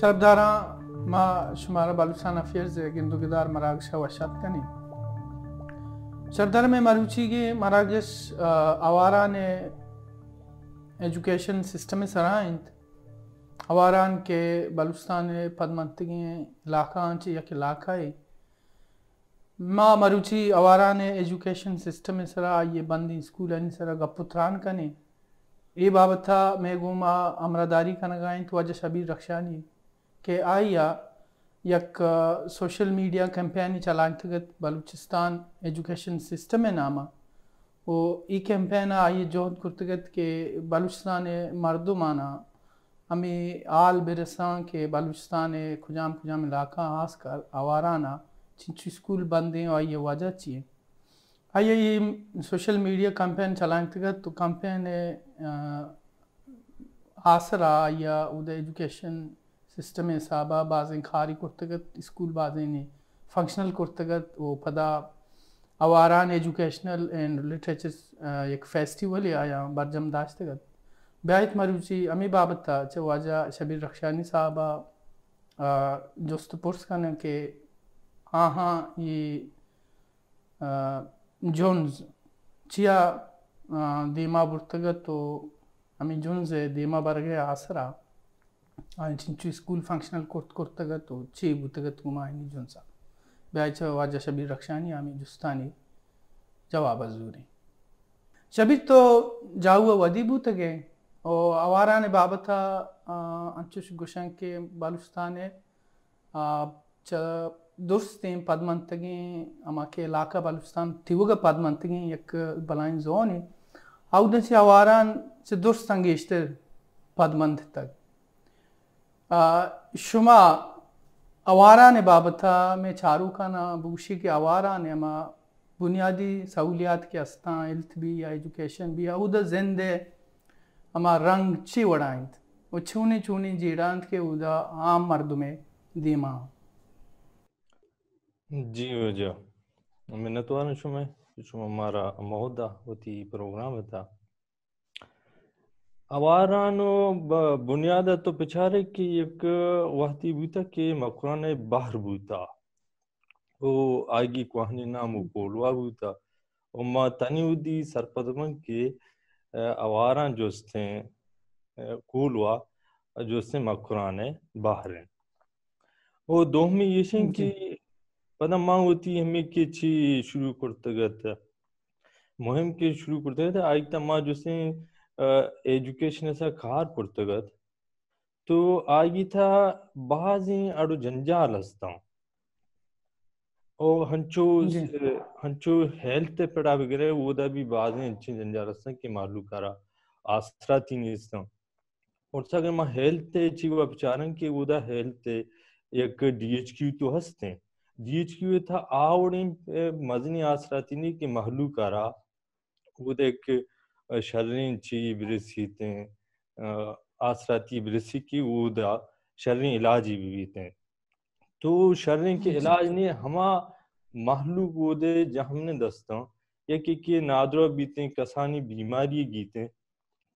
شبدارا ما شماره بلوچستان افیرز گندوگدار مراکش وشات में मरूची के मराकश आवारा ने एजुकेशन सिस्टम में सराइंत हवारान के बलूचिस्तान पदमंतगी इलाका आंच या इलाका है माँ मरुचि अवारा ने एजुकेशन सिस्टम में सरा ये बंद स्कूल है सरा गपुत्रान कने ये बाबत था मैं गुमा अमरादारी का नगाएं तो वजह शबीर नहीं के आइया यक सोशल मीडिया कैंपेन चलांतगत बलूचिस्तान एजुकेशन सिस्टम है नामा वो ई कैंपेन आई जोहद कुर्तगत के बलूचिस्तान मरदमाना हमें आल बिरसा के बलूचिस्तान खुजाम खुजाम इलाका हास कर आवाराना चिंचू स्कूल बंद हैं और ये वजह चाहिए आइए ये सोशल मीडिया कैंपेन चलांतगत तो कैंपेन आसरा या उधर एजुकेशन सिस्टम ಸಿಸ್ಟಮ್ बाज़ें खारी कुर्तगत स्कूल बाज़ें ने फंक्शनल कुर्तगत वो पदा अवारान एजुकेशनल एंड लिटरेचर एक फेस्टिवल आया बरजम दाशतगत ब्यात मरुचि अमी बाबत था वाजा शबीर रक्षानी साहबा जोस्त पुरस् का के हाँ हाँ ये जोन्स चिया दीमा बुर्तगत तो अमी जोन्स दीमा बर गया आसरा आई चिंचू स्कूल फंक्शनल को कोर्त गा तो छे भूत गत कुमा आई नी जोंसा ब्याच शबीर रक्षानी आमी जुस्तानी जवाब अजूरी शबीर तो जाऊ वदी भूत गे ओ आवारा ने बाबा था अंचुश गुशंग के बालुस्तान है च दोस्ते अमा के इलाका बालुस्तान थिवग पदमंतगे एक बलाइन जोन है आउदन से आवारा से दोस्त संगेश्तर पदमंत तक शुमा अवारा ने बाबता में चारू चारूखाना बूशी के अवारा ने मा बुनियादी सहूलियात के अस्तां इल्थ भी या एजुकेशन भी या उद जिंदे अमा रंग ची वड़ाइंत वो छूनी छूनी जीरांत के उदा आम मर्द में दीमा जी वजह मैंने तो आने शुमे शुमा मारा महोदा वो ती प्रोग्राम था अवारानो बुनियाद तो पिछारे की एक वहती बूता हम्म। के मकुरान बाहर बूता वो आगे कहानी नाम बोलवा बूता उम्मा तनिउदी सरपदम के अवारा जोस्ते कोलवा जोस्ते मकुरान बाहर वो दोहमी ये शें कि पता मांग होती हमें के ची शुरू करते गए थे मुहिम के शुरू करते गए थे आई तमा जोस्ते से खार पुर्तगत तो आगी था बाजी अड़ो जंजाल हस्ता हंचो हंचो हेल्थ वगैरह वो दा भी बाजी अच्छी जंजाल हस्ता के मालू करा आसरा थी और मां हेल्थ के वो दा हेल्थ एक डीएचक्यू तो हस्ते डीएचक्यू था मजनी थी के करा वो देख شرین چی برسیتیں آسراتی बिरसी की उदा शर्री इलाज ही भी बीते हैं तो शर्री के इलाज ने हमा महलू गोदे जहमने दस्ता ये कि के नादरो बीते कसानी बीमारी गीते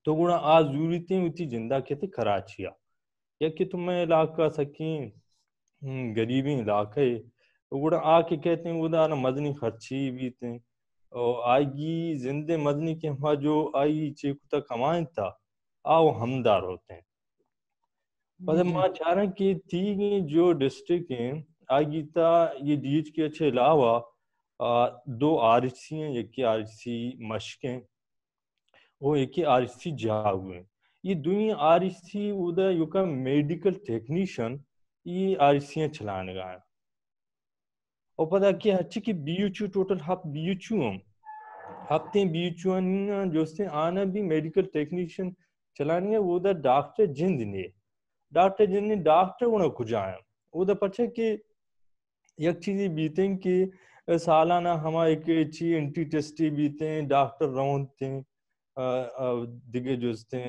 तो गुणा आज जरूरतें उती जिंदा के थे कराचिया या कि तुम्हें इलाका सकी हम्म, गरीबी इलाके गुणा आके कहते हैं उदा ना मदनी खर्ची बीते हैं आएगी जिंदे मदनी के हमा जो आई चेकुता कमाए था आओ हमदार होते हैं मतलब पर चाह रहा कि थी जो डिस्ट्रिक्ट हैं आगी ता ये डीज के अच्छे अलावा दो आर एच सी हैं एक आर एच सी मशक हैं वो एक आर एच सी जा हुए हैं ये दुई आर एच सी उधर यू का मेडिकल टेक्नीशियन ये आर एच सी चलाने का है ඔපදක්ගේ හච්චිකි බියචු ටෝටල් හප් බියචුවම් हफ्ते बीचुअन जो से आना भी मेडिकल टेक्नीशियन चलानी है वो द डॉक्टर जिंद ने डॉक्टर जिंद ने डॉक्टर उन्हें खुजाया वो द पछे के एक चीज बीते कि सालाना हम एक अच्छी एंटी टेस्टी बीते डॉक्टर रौनते दिगे जोते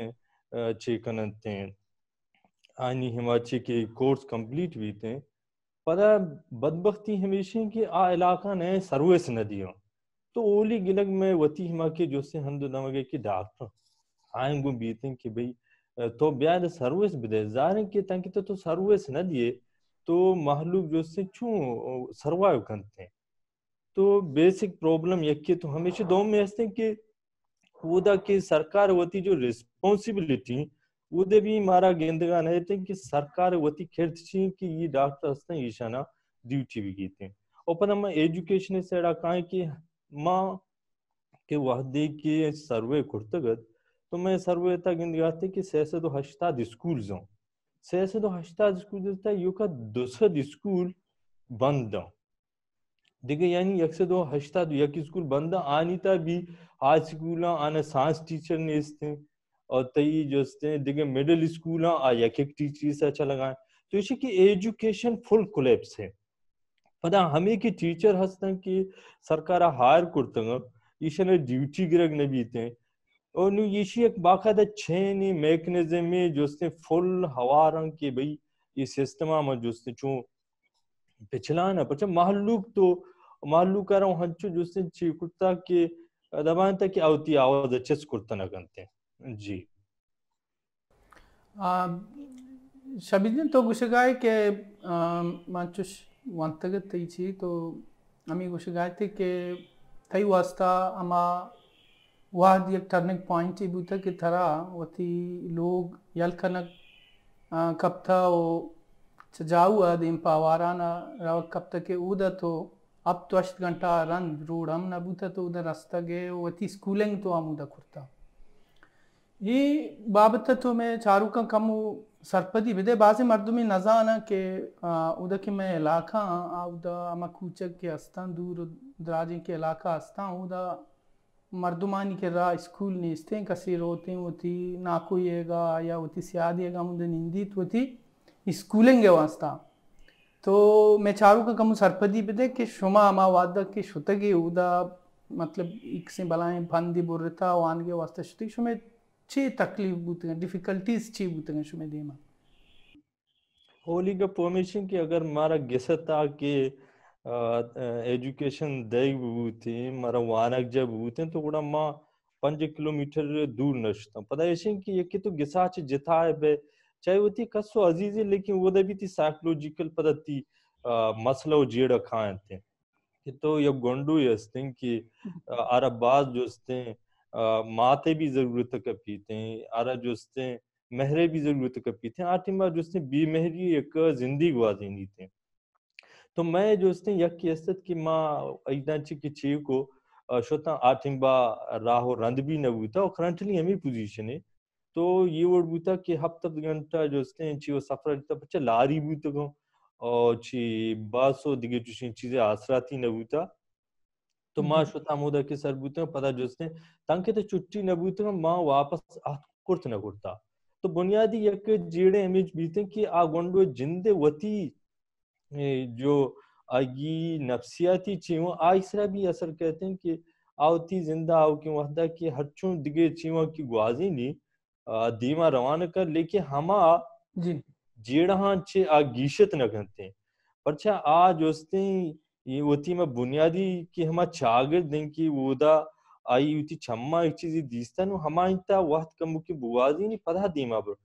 अच्छे कनते आनी हिमाची के कोर्स कंप्लीट बीते पर बदबख्ती हमेशा कि आ इलाका ने सर्वेस न दियो तो ओली गिलग में वती हिमा के जो से हंद नमगे की डॉक्टर आए गो बीते कि भाई तो ब्याज सर्विस बिदे जारे के तंकी तो, तो सर्विस न दिए तो महलूब जो से छू सर्वाइव करते हैं तो बेसिक प्रॉब्लम यके तो हमेशा दो में हंसते हैं कि खुदा की सरकार वती जो रिस्पॉन्सिबिलिटी उदे भी गेंदगा ಉದವಿ ಮಾರ ಗೆಂದಗಾನ ಐತೆ ಸರ್ಕಾರ ಒತ್ತಿ ಕೆರ್ಚಿ ಕಿ ಈ ईशाना ड्यूटी भी कीते ओपन हम एजुकेशन से ಸೈಡ್ काए कि मां के वादे के सर्वे कुर्तगत तो मैं सर्वे तक गिनगाते कि सैसे दो हश्ताद स्कूल जाऊं तो हस्ता हश्ताद स्कूल देता यू का दूसरा स्कूल बंद दो देखे यानी एक से दो हस्ता हश्ताद यक स्कूल बंद आनीता भी आज स्कूल आने सांस टीचर ने इस थे और तई जो दिगे मिडिल स्कूल आया कि टीचर से अच्छा लगाए तो इसी की एजुकेशन फुल कोलेप्स है पता हमें कि टीचर हंसते हैं कि सरकार हायर करते हैं ने ड्यूटी गिरक ने बीते हैं और नु इसी एक बाकायदा छह ने मैकेनिज्म में जो उसने फुल हवा रंग के भाई ये सिस्टम हाँ में जो चू पिछला ना पर महलूक तो महलूक कह रहा हूँ हंचो जो उसने कुर्ता के दबान तक की आवती आवाज अच्छे से कुर्ता ना करते हैं जी शबीज ने तो गुशे गाय के मानचुश वंतगत थी तो अमी गुशे गाय थे के थाई वास्ता अमा वह ये टर्निंग पॉइंट ही बुता कि थरा वती लोग यलखनक कब था वो चजाऊ आ दिन पावारा ना कब तक के उदा तो अब तो अष्ट घंटा रन रोड हम ना बुता तो उधर रास्ता गए वती स्कूलिंग तो हम उधा करता बाबत ಈ ಬಾಬತತ್ವಮೆ ಚಾರುಕ ಕಮ್ಮು ಸರ್ಪದಿ ವಿದೆ ಬಾಸಿ ಮರ್ದುಮಿ के ಕೆ ಉದಕ್ಕೆ ಮೇ ಇಲಾಖಾ अमा ಅಮ के ಅಸ್ತಾನ್ दूर दराजे के इलाका ಅಸ್ತಾನ್ ಉದ मर्दुमानी के रा स्कूल निस्ते कसी रोते होती ना कोईगा या होती सियादिएगा मुझे निंदित होती स्कूलेंगे वास्ता तो मैं चारू का कमू सरपदी पे दे कि शुमा अमा वादा के शुतगे उदा मतलब एक से बलाएं फंदी बुर्रता वानगे वास्ते शुतिक शुमे तकलीफ che taklif butenga difficulties che butenga shume dema Holi का परमिशन कि अगर मारा गेसता के एजुकेशन दैग बूते मारा वानक जब बूते तो उड़ा माँ पंच किलोमीटर दूर नशता पता ऐसे कि ये कि तो गिसा छ जिथा बे चाहे वो थी कसो अजीज है लेकिन वो दबी थी साइकोलॉजिकल पता थी मसला वो जेड़ा खाए थे कि तो ये गोंडू यस्ते कि अरबाज जो माते भी ज़रूरत का पीते हैं आरा जुस्तें महरे भी ज़रूरत का पीते हैं कपीतें आतिमा जुस्तें बेमहरी एक जिंदगी जिंदी गुआजी नीतें तो मैं जुस्तें यक की असत कि माँ ऐदाची की चीव को शोता बा राहो रंद भी न बूता और करंटली हमें पोजीशन है तो ये वर्ड बूता कि हफ्ता घंटा जुस्तें चीव सफर जिता पच्चा लारी बूता और ची बासो दिगे चीज़ें आसराती न बूता තුමාශ්‍රතා මෝදකි සර්බුතම පදජොස්නේ තංකෙත චුට්ටි නබූතම මා වාපස් අත් කුර්තන කුර්තා तो बुनियादी यक जीड़े इमेज बीते कि आ गोंडो जिंदे वती जो आगी नफसियाती चीव आ इसरा भी असर कहते हैं कि आवती जिंदा आओ कि वहदा कि हर चू दिगे चीव की ग्वाजी नी दीमा रवान कर लेके हमा जी जेड़ा हाँ छे आ गीशत न कहते हैं पर छा आ जोस्ते ಇವತ್ತಿಮ ಬುನಿಯಾದಿ ಕಿ ಹಮ ಚಾಗಿರ್ದಿಂಕಿ ಊದ आई हुई थी छम्मा एक चीज दीस्ता नु हमा इंता वहत कम की बुवादी नी पधा दीमा बरो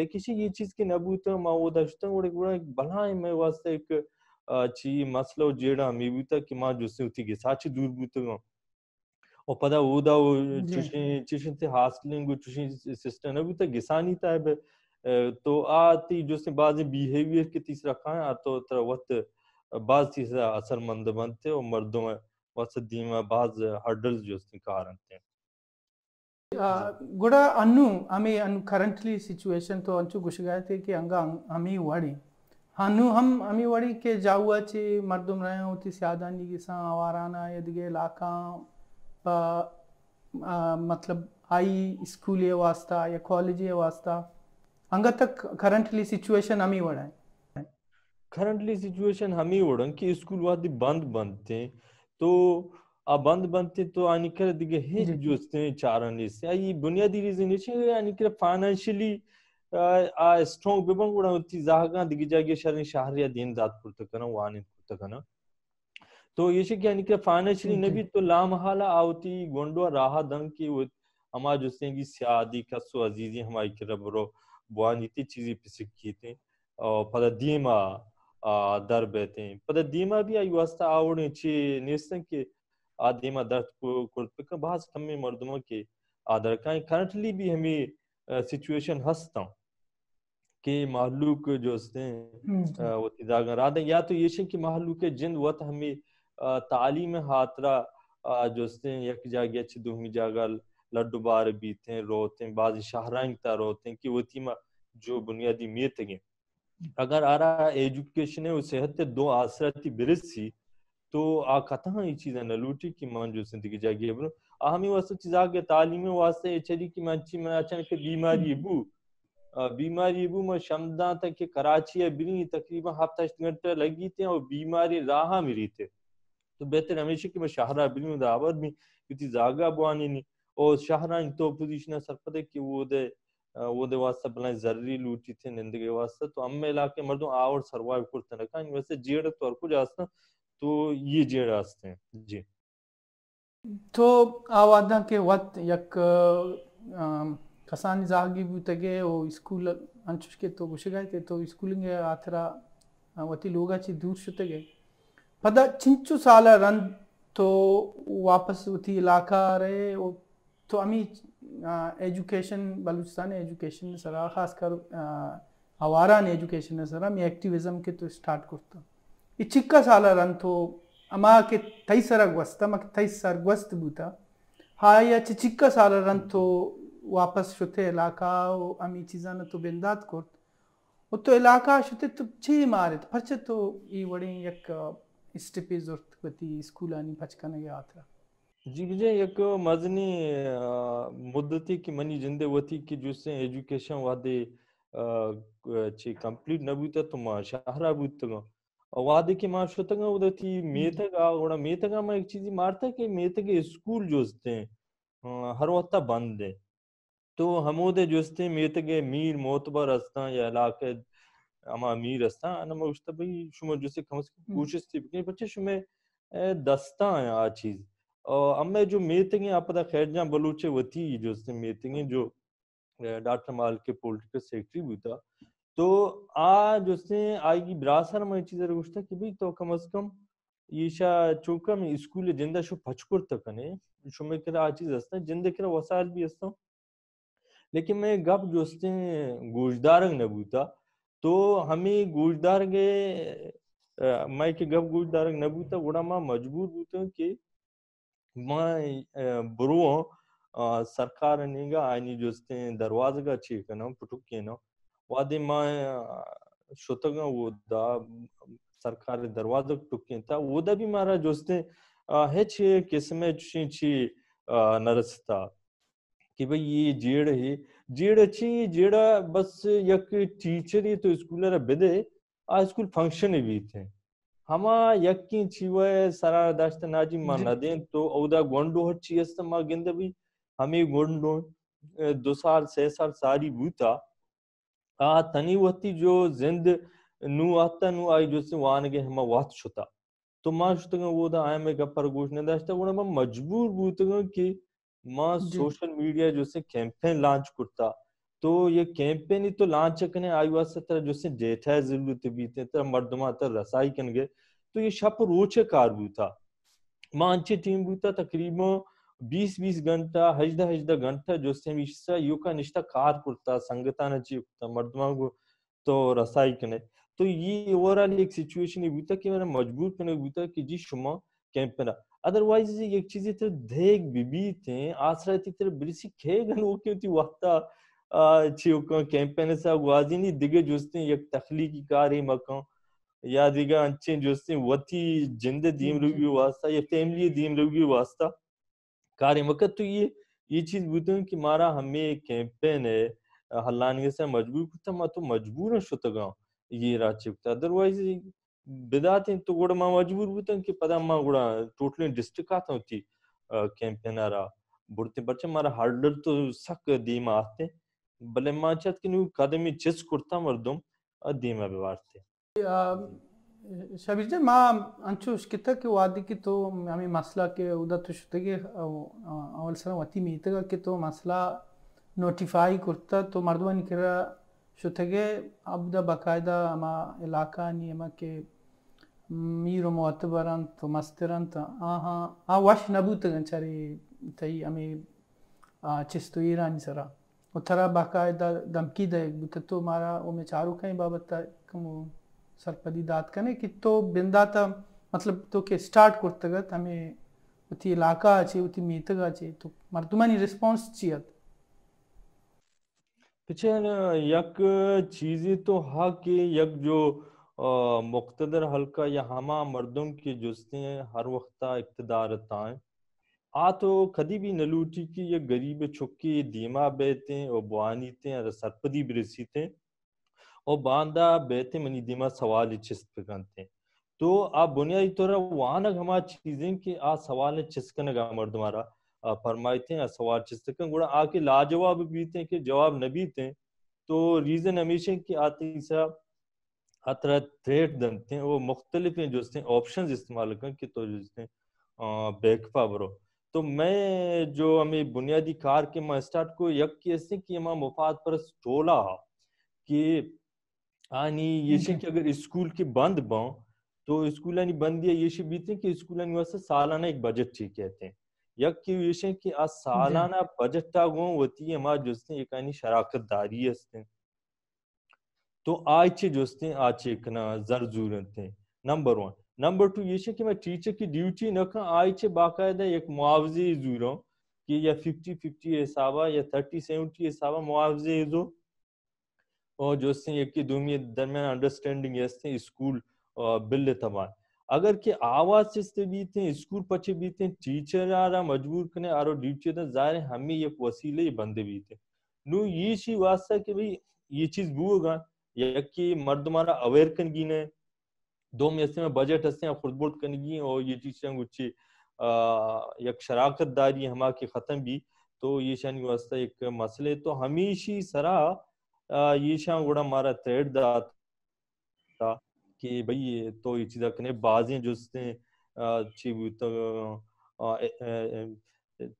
लेकिन ये चीज के नबू तो मा वो दशतन ओड़े गुड़ा एक भलाई में वास्ते एक ची मसलो जेड़ा मी बुता कि मा जुसे उती के साची दूर बुतो और पता वो दा तो आती जो से बाजे बिहेवियर के तीसरा खान तो तरह वक्त बाज़ चीज़ें asar mandaband थे और मर्दों में बहुत से में बाज हर्डल्स जो उसके कारण थे गुड़ा अनु हमें अनु करंटली सिचुएशन तो अंचु घुस गए थे कि अंगा हमी वाड़ी हानु हम हमी वाड़ी के जाऊआ चे मर्दम रहे हो ती सियादानी की सा आवाराना यदगे लाका पा, आ, मतलब आई स्कूल ये वास्ता या कॉलेज ये वास्ता अंगा तक करंटली सिचुएशन हमी वाड़ा है करंटली सिचुएशन हम ही उड़न कि स्कूल वादी बंद थे तो ಆ ಬಂದ್ ಬಂತಿತ್ತು ಆ ನಿಖರದಿಗೆ ಹೆಚ್ಚು ಜೂಸ್ತೀನಿ ಚಾರನ್ ಇಸ್ತಿ ಈ ಬುನಿಯಾದಿ ರೀಸನ್ ಇಸ್ ಆ ನಿಖರ ಫೈನಾನ್ಷಿಯಲಿ ಆ ಸ್ಟ್ರಾಂಗ್ ಬಿಬಂ ಕೂಡ ಉತ್ತಿ शहर या दिन ಶರಣ पुरत करना ದಾತ್ ಪುರ್ತಕನ पुरत करना तो ये शे क्या निकला फाइनेंशियली नबी तो लामहाला आउती गोंडवा राहा दन की वो हमारे जो सेंगी सियादी कसो अजीजी हमारी के रबरो बुआनी चीज़ी पिसिक की थे और पदा दीमा در بێتین بەدە دیما بیا یوەستا ئاونی چی نیستنکی ئادیمە دەرد کورد بکە باز کەمی مردمەکی ئادەکانی کەنتلی بی هەمی سیچویشن هەستم कि महलूक जो उसने वो तिदाग रात या तो ये कि महलूक जिन वत हमें तालीम हातरा जो उसने यक जागे अच्छी दुहमी जागा लड्डू बार बीते रोते बाज शाहरांग ता रोते कि वो थी जो बुनियादी मीत गए अगर एजुकेशन ಅಗರ ಎಜುಕೇಶನ್ ಸೆಹತ್ ದೋ ಆಸರತಿ ಬಿರಿಸಿ तो आ कथा ये चीज नलूटी की मान जो जिंदगी जागी बनो आहमी वास्ते चीज आ आगे तालीम वास्ते एचरी की मान ची मन अचन के बीमारी बु बीमारी बु म शमदा तक के कराची है बिनी तकरीबन हफ्ता घंटे लगी थे और बीमारी राहा मिली थे तो बेहतर हमेशा की मैं शहरा बिनी दावर में इतनी जागा बुआनी नहीं और शहरा तो पोजीशन सरपदे की वो दे ಓದೇ ವಾಸ್ತ ಪಲ ಜರ್ರಿ ಲೂಟಿ ಥೆ ನಿಂದಗೆ ವಾಸ್ತ तो ಅಮ್ಮ ಇಲಾಕೆ ಮರ್ದು ಆ और ಸರ್ವೈವ್ करते रखा इन वैसे जीड़ तौर को जास्ता तो ये जीड़ आस्ते हैं जी तो आवादा के वत यक ಕಸಾನಿ ಜಾಗಿ ಬುತಗೆ ಓ ಸ್ಕೂಲ್ ಅಂಚುಷ್ಕೆ ತೋ ಗುಷಗಾಯ್ತೆ ತೋ ಸ್ಕೂಲಿಂಗೆ ಆತರ ವತಿ ಲೋಗಾಚಿ ದೂರ್ ಶುತೆಗೆ ಪದ ಚಿಂಚು ಸಾಲ ರನ್ तो वापस उठी इलाका रहे तो अमी एजुकेशन बलूचिस्तान एजुकेशन ने सरा खासकर ने एजुकेशन ने सरा मैं एक्टिविज्म के तो स्टार्ट करता इच्छिक्का साला रन तो अमा के थई सरा सरगवस्त मक थई सर सरगवस्त बूता हाँ या चिचिक्का साला रन तो वापस शुते इलाका वो अमी चीज़ा तो बिंदात कर वो तो इलाका शुते तो छी मारे तो फर्चे तो ये वड़ी यक स्टेपे जोरत गति स्कूल आनी पचकन गया था जी जी एक मजनी मुद्दती की मनी जिंदे वती की जो से एजुकेशन वादे अच्छी कंप्लीट न बुत तो तुम शहरा बुतगा वादे की मां शतंग उदती तो मेतगा ओड़ा मेथग मा एक चीज मारता के मेथग स्कूल जोस्ते हर वक्त बंद है तो हमोदे जोस्ते मेथग मीर मोतबर अस्ता या इलाके अमा मीर अस्ता अनम उस्ता भाई शुमा जोसे कम से कोशिश थी बच्चे शुमे दस्ता है आ चीज़ अम्मा जो मीटिंग खैर जहाँ बलूचे वती जो मीटिंग जो डॉक्टर माल के पॉलिटिकल सेक्रेटरी भी था तो आ जो आएगी बिरासर में चीज गुश्ता कि भाई तो कम अज कम ईशा चौक में स्कूल जिंदा शो फचकुर तक ने शो में कर आ चीज हस्ता जिंदा कर वसाइल भी हस्ता लेकिन मैं गप जो गुजदारंग बूता तो हमें गुजदार के मैं के गप गुजदारंग बूता गुड़ा माँ मजबूर बूते कि बरू सरकार आई जोस्त दरवाज का चीकन पुटुकन वादे माँ शुत सरकार दरवाज टुकें था वो भी मारा जोस्त हेच किस्म छी नरस कि भाई ये जेड़ ही जेड़ अच्छी जेड़ा बस एक टीचर ही तो स्कूल बिदे आ स्कूल फंक्शन ही भी थे दो साल साल सारी बूता आ तनी वती जो जिंद आता आई जो से वान के वात छुता तो मां वो दा में गपर गोश ने मजबूर बूतग कि मां सोशल मीडिया जो से कैंपेन लॉन्च करता तो ये कैंपेन ही तो इतो ಲಾಂಚಕನೆ ಐವತ್ತರ ಜೊಸೆ ಡೇಟಾ ಜರೂರತ್ ಬೀತೆ ತರ ಮರ್ದಮಾ ತರ ರಸಾಯಿ ಕನ್ಗೆ तो ये शप रोचे कार भी था मांचे टीम भी था तकरीबन 20-20 घंटा हजदा हजदा घंटा जो से मिश्रा यो का निश्ता कार कुर्ता संगता ने जी कुर्ता मर्दमा को तो रसाई कने तो ये ओवरऑल एक सिचुएशन ये बूता कि मैंने मजबूर करने बूता कि जी शुमा कैंपेन ना अदरवाइज एक चीज इतर देख बीबी थे आसरा तेरे बिरसी खेगन वो क्यों थी वाता चिवकं कैंपेनसा गुवाजीनी दिगे जुस्ती यक तखलीकी कारी मकं या दिगा अंचे जुस्ती वती जिंदे दीम रुगी वास्ता या फैमिली दीम रुगी वास्ता कारी मकत तो ये ये चीज बुतूं कि मारा हमें एक कैंपेन है हल्लाने से मजबूर कुत्ता मा तो मजबूर है शुतगा ये राचे कुत्ता अदरवाइज बिदात तो गुड़ा मा मजबूर बुतूं कि पता मा गुड़ा टोटली डिस्ट्रिक्ट आता होती कैंपेन आ रहा बुढ़ते बच्चे मारा हार्डर तो सक दीम आते हैं Balemayacatken kademi çiz kurtam vardum adime bir vardı. Shabir जी मां अंचु उश्किता के वादी की तो हमें मसला के उदा तुशते के अवल सर वती मीत के तो मसला नोटिफाई करता तो मर्दवा निकरा शुतगे अब द बकायदा हमा इलाका नहीं हमा के मीरो मोतबरन तो मस्तरन तो आ हाँ आ वश नबूत गंचारी तई हमें चिस्तुईरानी सरा उथरा बाकायदा धमकी देगी तो मारा उम्मीद चारू कहीं बाबत सरपदी दात कने कि तो बिंदा त मतलब तो के स्टार्ट करतगत हमें उती इलाका अच्छी उती मीतग अच्छी तो मर्दुमानी रिस्पांस चाहिए पीछे यक चीज़ें तो हा कि यक जो मुख्तर हल्का या हमा मर्दों की जुस्तें हर वक्त इकतदार ताएं ආතෝ කදිබි නලූටිකය ගරීබ චොක්කේ දීමා බේතෙන් ඔ බවානීතෙන් අර සත්පදී බිරසිතෙන් और सरपदी और बांदा बेहते मनी दीमा सवाल छिस्कते तो आप बुनियादी तौर वहां ना हम चीजें कि आ सवाल चिस्कन का मर तुम्हारा फरमाते हैं सवाल छिस्कन गुड़ा आके लाजवाब बीते कि जवाब न बीते तो रीजन हमेशा कि आती सा अतरा थ्रेट दनते हैं वो मुख्तलिफ जो ऑप्शन इस्तेमाल कर कि तो जिसने बेकफा बरो तो मैं जो हमें बुनियादी कार के मैं स्टार्ट को यक कैसे कि मां मुफाद पर टोला कि आनी ये कि अगर स्कूल के बंद बो तो स्कूल आनी बंद दिया ये बीते कि स्कूल आनी वास्ते सालाना एक बजट ठीक कहते हैं यक की विषय कि आज सालाना बजट टा गो होती है हमारे जोस्ते एक आनी शराकत दारी हस्ते तो आज जोस्ते आज एक ना जरूरत नंबर वन नंबर टू ये कि मैं टीचर की ड्यूटी नखा आई छे बाकायदा एक मुआवजे जुरो कि या फिफ्टी फिफ्टी हिसाब या थर्टी सेवेंटी हिसाब मुआवजे जो और जो एक की दुमी दरमियान अंडरस्टैंडिंग ये स्कूल बिल तमाम अगर के आवाज से भी थे स्कूल पचे भी थे टीचर आ रहा मजबूर करने आ रहा ड्यूटी तो जाहिर हमें एक वसीले ये बंदे भी थे नू ये चीज वास्ता कि भाई ये चीज बूगा या कि मर्द मारा अवेयर कन गिने दोम में बजट हस्ते खुर्दबुर्द कनगी और ये चीज चंग उच्ची यक शराकत दारी हमा की ख़त्म भी तो ये शान वास्ता एक मसले तो हमेशी सरा ये शान गुड़ा मारा थ्रेड दा कि भाई तो ये चीज़ कने बाजें जो से ची तो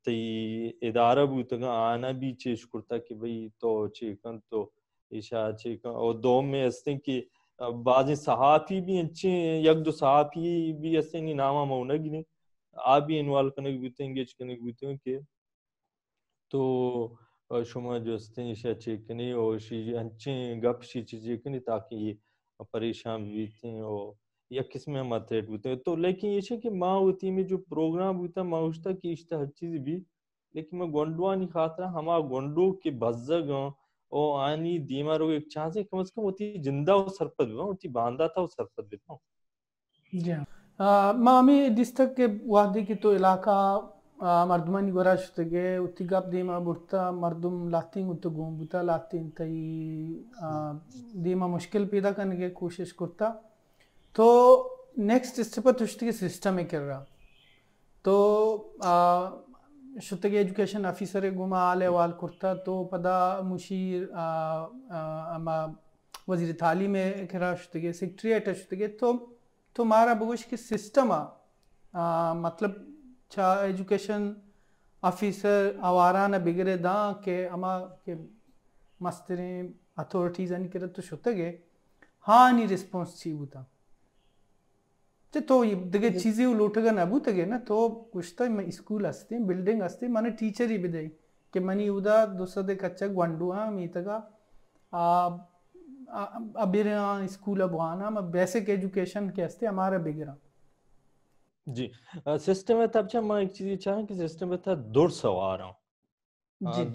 तई इदारा भी तगा आना भी चेश करता कि भाई तो चेकन तो ईशा चेकन और दो में हस्ते कि बाज़ सहाफ़ी भी अच्छे हैं यक जो सहाफ़ी भी ऐसे नहीं नामा मौना गिने आप भी इन्वॉल्व करने के बीते इंगेज करने के बीते हैं कि तो शुमा जो हस्ते शा चेकने और शी अच्छे गप शी चीज़ें चेकने ताकि ये परेशान बीते हैं और या किस में हम अथलेट बीते हैं तो लेकिन ये है कि माँ होती में जो प्रोग्राम बीता माँ उठता कि इश्ता हर चीज़ भी लेकिन मैं गोंडवा नहीं खाता हमारा गोंडो के बज्जा गाँव ओ आनी दीमा रोग इच्छा से कम से कम उती जिंदा उस सरपद में उती बांधा था उस सरपद में हाँ। जी हाँ। मामी तक के वादी की तो इलाका मर्दमानी गोरा शुद्ध के उती उत्तिगाप दीमा बुर्ता मर्दम लातिंग उत्तो गोंबुता लातिंग तई दीमा मुश्किल पैदा करने के कोशिश करता तो नेक्स्ट स्टेप तुष्टि सिस्टम में कर रहा तो ಜೊತೆಗೆ ಎಜುಕೇಷನ್ ಆಫೀಸರೇ ಗುಮ ಆಲೆ ವಾಲ್ ಕುರ್ತಾ ತೋ ಪದ ಮುಶೀರ್ ಅಮ್ಮ ವಜೀರ್ ತಾಲೀಮೆ ಕೆರ ಜೊತೆಗೆ ಸೆಕ್ರೆಟರಿಯೇಟ್ ಜೊತೆಗೆ ತೋ ತೋ ಮಾರ ಬಗುಶ್ಕಿ ಸಿಸ್ಟಮ್ ಆ ಮತ್ಲಬ್ ಚಾ ಎಜುಕೇಷನ್ ऑफिसर आवारा न बिगड़े दा के अमा के मस्तरी अथॉरिटीज अन करे तो शुतगे हाँ नहीं रिस्पॉन्स चाहिए था तो ಇದಕ್ಕೆ ಚೀಸಿಯು ಲೋಟಗನ ಅಬುತಗೆನ ತೋ ಕುಷ್ಟ ಸ್ಕೂಲ್ ಅಸ್ತಿ ಬಿಲ್ಡಿಂಗ್ ಅಸ್ತಿ ಮನೆ ಟೀಚರ್ ಇಬಿದೆ ಕೆ ಮನಿ ಉದ ದೊಸದೆ ಕಚ್ಚ ಗಂಡುವಾ ಮೀತಗ ಆ ಅಬಿರ ಸ್ಕೂಲ್ ಅಬವಾನ ಮ ಬೇಸಿಕ್ ಎಜುಕೇಶನ್ के ಅಸ್ತಿ हमारा बिगरा जी सिस्टम है तब मैं एक चीज चाह कि सिस्टम था दूर सवार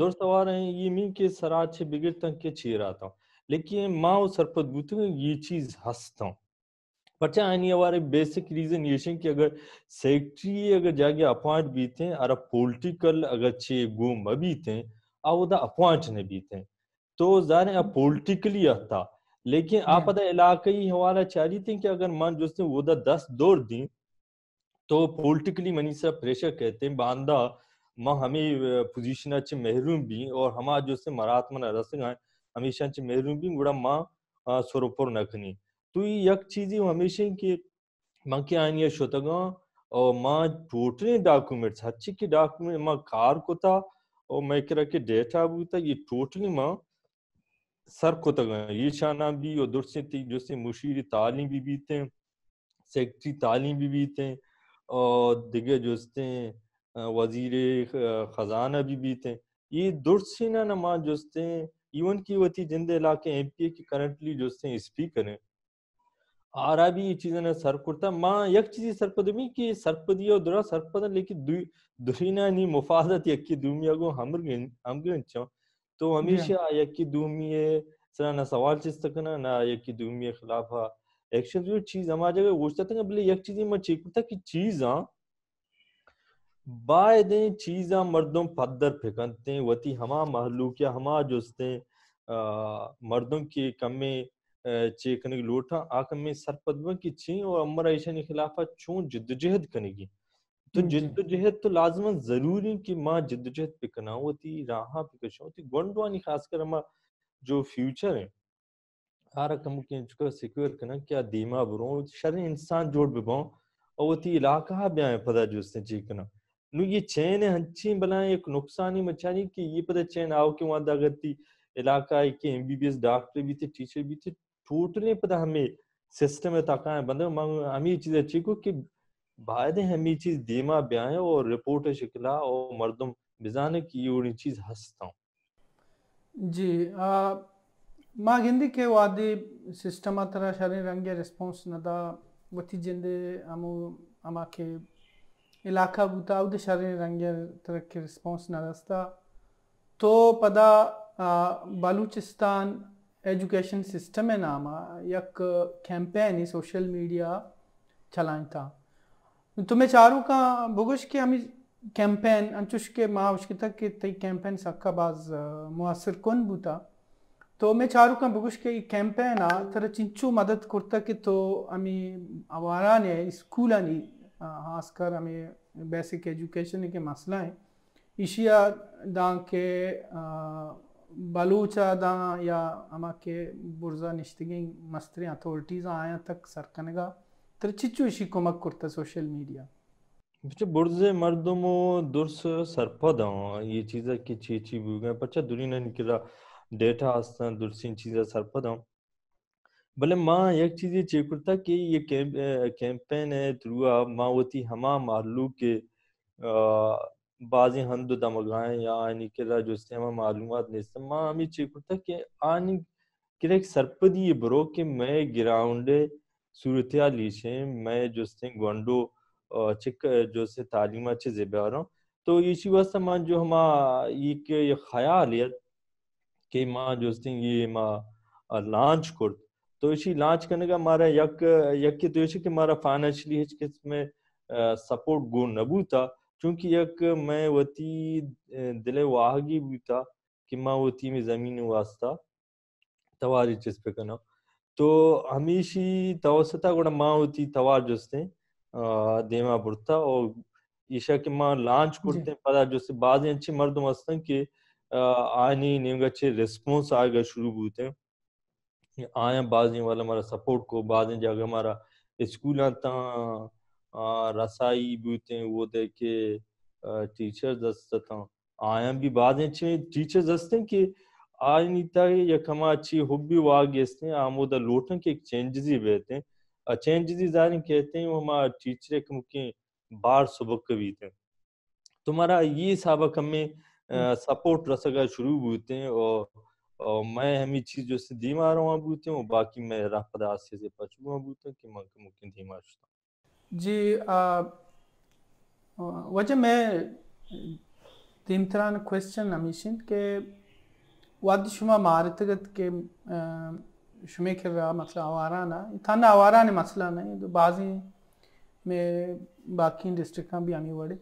दूर सवार हैं ये मी के सराच बिगड़ तक के छीरा था लेकिन माँ और सरपत ये चीज हंसता हूँ बच्चा यानी हमारे बेसिक रीजन ये कि अगर सेक्रेटरी अगर जाके अपॉइंट बीते और पॉलिटिकल अगर छे गुम बीते आ वो अपॉइंट ने बीते तो जाने आप पॉलिटिकली आता लेकिन आप हाँ। पता इलाके ही हवाला चाहिए थे कि अगर मान जो से वो दस दौर दी तो पॉलिटिकली मनी सर प्रेशर कहते हैं बांदा माँ हमें पोजीशन अच्छे महरूम भी और हमारा जो से मरातमन रस हमेशा अच्छे महरूम भी बुरा माँ स्वरूपर नखनी तो ये यक चीज़ी हमेशा कि मांके आन ये शोतगा और मां टोटली डॉक्यूमेंट हच्ची के डॉक्यूमेंट मां कार को था और मैं करा के डेटा भी था ये टोटली मां सर को तगा तो ये शाना भी और दूर से जो से मुशीर तालीम भी बीते हैं सेक्रेटरी तालीम भी बीते और दिगे जो से वजीर खजाना भी बीते हैं ये दुर से ना ना मां जो से इवन की वती जिंदे इलाके एम पी ए की करंटली जो से स्पीकर हैं आरा भी चीज ने सर कुर्ता मां एक चीज सरपद में कि सरपदी और दुरा सरपद लेकिन दुरीना नी मुफादत एक की दुमिया को हम हम गिन चो तो हाँ। हमेशा एक की दुमिए सना ना सवाल चीज तक ना ना एक की दुमिए खिलाफ एक्शन जो चीज हम आ जाएगा उस तक बोले एक चीज में चेक था कि चीज आ चीज मर्दों पद्दर फेंकते वती हमारा महलूक या हमा जोस्ते मर्दों की कमी चेकने लूटा आख में सरपदमा की छी और अमर ऐशा के खिलाफ छू जिद्दोजहद करेगी तो जिद्दोजहद तो लाजमन जरूरी कि माँ जिद्दोजहद पे कना होती राहा पे कशा होती गोंडवानी खासकर हमारा जो फ्यूचर है हारा कम के चुका सिक्योर करना क्या दीमा बुरो शर इंसान जोड़ बिबो और वो थी इलाका ब्याह पता जो उसने जी नु ये चैन है हंची बला एक नुकसान ही मचानी कि ये पता चैन आओ कि वहां दागर थी इलाका एक एमबीबीएस डॉक्टर भी थे टीचर भी थे टोटली पता हमें सिस्टम में तक बंदे हमी चीज अच्छी को कि बाद ये चीज दीमा ब्याए और रिपोर्ट शिकला और मर्दम बिजाने की यूड़ी चीज हंसता जी आ, मां गिंदी के वादे सिस्टम तरह शरीर रंग रिस्पांस नदा वती जिंदे हम अमा के इलाका बुता उद शरीर रंग तरह के रिस्पांस नदस्ता तो पदा बलूचिस्तान एजुकेशन सिस्टम है नाम एक कैंपेन सोशल मीडिया चलाता तो मैं चारू का बोगोश के हम कैंपेन अंचुश के माँ उश्किता के तई कैंपेन सक्का बाज मुसर कौन बूता तो मैं चारू का बोगोश के कैंपेन आ तर चिंचू मदद करता कि तो हमें आवारा ने स्कूल आनी खासकर हमें बेसिक एजुकेशन के मसला है इशिया दा के आ, बलूचादा या अमा के बुर्जा निश्तगी मस्त्री अथॉरिटीज आया तक सरकनगा त्रिचिचु को मक करता सोशल मीडिया बच्चे बुरजे मर्दमो दुर्स सरपदा ये चीज़ की चीची बुगे बच्चा दुरी ने निकला डेटा आस्ता चीज़ सरपद सरपदा भले माँ एक चीज़ ये चेक करता कि ये कैंपेन है थ्रू माँ वो थी हमा मालू के आ, bazı hamdu damagayan ya aynı kela cüstema malumat nistem ma ami çekurta ki aynı girek sarpadi bro ki मैं ग्राउंडे सूरतिया लीशे मैं जोस्ते गोंडो चिक जोसे तालीम अच्छे जिबारों तो इसी वास्ते मां जो हम ये के ये ख्याल है कि मां जोस्ते ये मां लॉन्च कर तो इसी लॉन्च करने का हमारा यक यक के तो इसी के हमारा फाइनेंशियली हिच किस में सपोर्ट गो नबू था चूंकि एक मैं वती दिले वाहगी भी था कि माँ वती में जमीन वास्ता तवारी चीज पे कना तो हमेशी तवसता गुड़ा माँ वती तवार जोस्ते देमा पुरता और ईशा के माँ लांच कुर्ते पता जो से बाद अच्छी मर्द मस्तन के आनी नेमगा अच्छे रिस्पॉन्स आएगा शुरू होते आया बाजने वाला हमारा सपोर्ट को बाद जाकर हमारा स्कूल आता हाँ, रसाई बूते वो टीचर दस्त आया भी बाद टीचर दस्ते कि आज नीता ටීචර් දස්තෙන් કે ආනිතාගේ යකමා අච්චි हैं आम उधर लोटन के चेंजेस ही बहते हैं चेंजेस ही जारी कहते हैं वो हमारा टीचर एक मुख्य बार सबक कभी थे तुम्हारा ये सबक हमें सपोर्ट हम्म। रसगा शुरू हुए हैं और, और मैं ही चीज जो से धीमा रहा हूँ बूते हैं बाकी मैं राह पदा से पचुआ बूते कि मैं मुख्य धीमा शुरू जी वजह मैं दिमतरान क्वेश्चन अमीशन के वाद शुमा मारतगत के शुमे के वा मसला आवारा ना थाना आवारा ने मसला नहीं तो बाजी में बाकी डिस्ट्रिक्ट भी आमी वड़े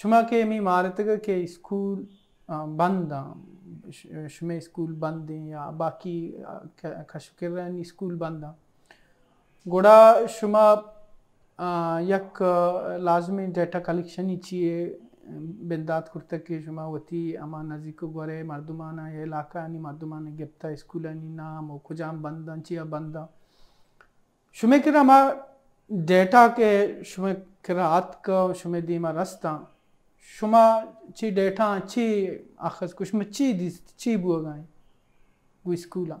शुमा के मी मारतगत के स्कूल बंद शुमे स्कूल बंद या बाकी खशुकर स्कूल बंद गोड़ा शुमा यक लाजमी डेटा कलेक्शन इचिए बेंदात कुर्ता के शुमा वती अमा नजीक गोरे मर्दुमाना ये इलाका नि मर्दुमाना गेप्ता स्कूल नि नाम ओ खुजाम बंदन चिया बंदा शुमे किरा मा डेटा के शुमे किरा आत का शुमे दीमा रस्ता शुमा ची डेटा ची आखस कुछ मची दी ची बुआ गाय वो स्कूला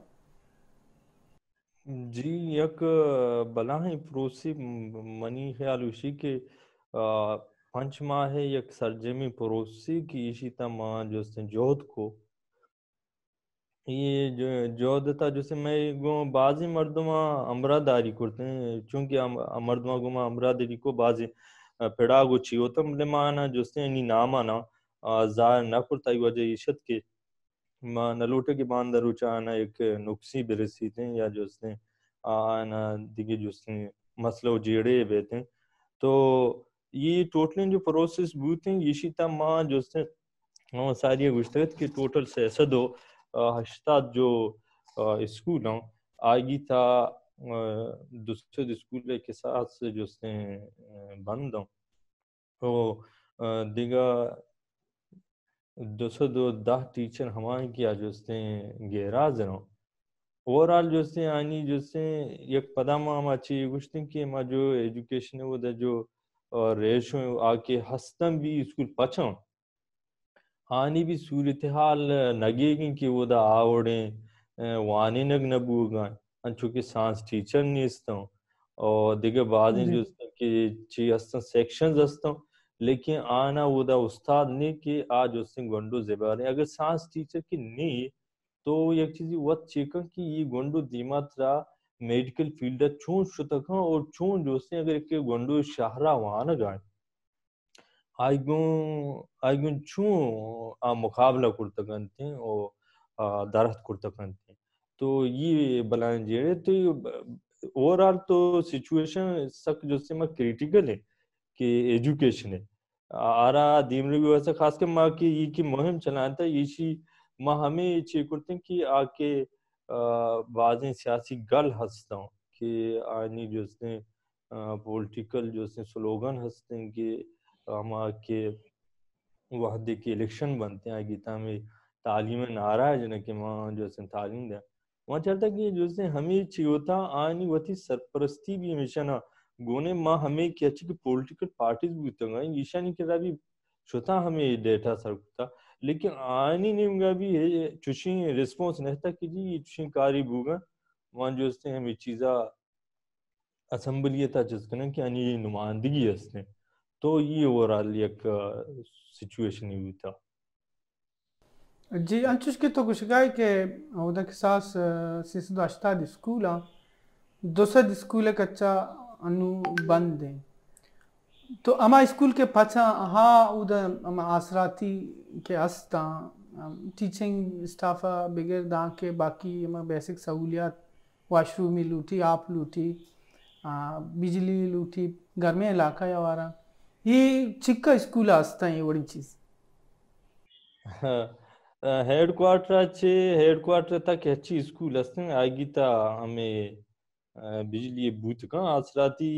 जी एक बला है पड़ोसी मनी ख्याल उसी के आ, पंच माह है यक सरजमी पड़ोसी की इसी मां जो से जोध को ये जो जोध था जैसे मैं गो बाजी मर्दमा अमरादारी करते हैं चूंकि मर्दमा गुमा अमरादारी को बाजी पेड़ा गुची होता मतलब माना जो से नाम आना जार ना करता वजह इशत के माँ की बांध रुचा ना एक नुकसी बिरसी थे या जो उसने आना दिगे जो उसने मसलो जेड़े बेते तो ये टोटली जो प्रोसेस बूते यशिता माँ जो उसने हाँ, सारी गुस्तगत की टोटल से ऐसा दो हशता जो स्कूल हूँ आगे था दूसरे स्कूल के साथ से जो उसने बंद हूँ तो दिगा दो दो दह टीचर हमारे ടീച്ചർ ഹമാക്കി ആ ജോസ്തേ रहो ओवरऑल जो से आनी जो से एक पदा माम अच्छी गुश्तिंग कि माँ जो एजुकेशन है वो दा तो जो रेशो आके हस्तम भी स्कूल पछो आनी भी सूरत हाल नगेगी कि वो दा तो आवड़े वाने नग नबूगा चूंकि सांस टीचर नहीं हस्तों और दिगे बाद जो कि ची हस्तों सेक्शंस हस्तों लेकिन आना उदा उस्ताद ने कि आज उससे गंडू जेबा ने अगर सांस टीचर की नहीं तो एक चीज वत चेकन कि ये गोंडो दीमात्रा मेडिकल फील्ड छून शुतक और छून जो से अगर एक गंडू शाहरा वहां ना जाए आइगुं आइगुं छू आ मुकाबला कुर्तकन थे और दरख्त कुर्तकन थे तो ये बलान जेड़े तो ओवरऑल तो सिचुएशन सक जो से मैं क्रिटिकल है कि एजुकेशन है खास 님을 माँ खासकर ये की मुहिम चलाता 이시 माँ हमें ची करते कि आके बाजें सियासी गल हंसता कि आनी जो से पॉलिटिकल जो से स्लोगन हंसते कि हम आके वादे के इलेक्शन बनते हैं गीता तो में तालीम नारा है जना कि माँ जो से तालीम दे वहाँ चलता कि जो से हमें होता आनी वही सरपरस्ती भी हमेशा ना गोने मा हमें क्या ගෝනේ හමේ කියචික පොලිටිකල් පාටිස් ගුතඟ ඊශානි කරබි छोटा हमें ये डेटा सरकुता लेकिन आनी निम मगा भी है चुशी रिस्पांस था कि जी ये चुशी कारी बुगा मान जो इसने हमें चीज़ा असम्बली था जिस ना कि यानी ये नुमाइंदगी इसने तो ये ओवरऑल एक सिचुएशन ही था जी अंचुश के तो कुछ गाय के उधर के साथ सिस्टर स्कूल आ दूसरा स्कूल एक अच्छा अनुबंध तो अमा स्कूल के पाछा हाँ उधर अमा आसराती के अस्ता टीचिंग स्टाफ बगैर दा के बाकी अमा बेसिक सहूलियात वाशरूम ही लूटी आप लूटी बिजली लूटी घर में इलाका या वारा ये चिक्का स्कूल आस्ता ये बड़ी चीज हाँ, हेडक्वार्टर अच्छे हेडक्वार्टर तक अच्छी स्कूल हस्ते आगी ता हमें बिजली बूथ का आसराती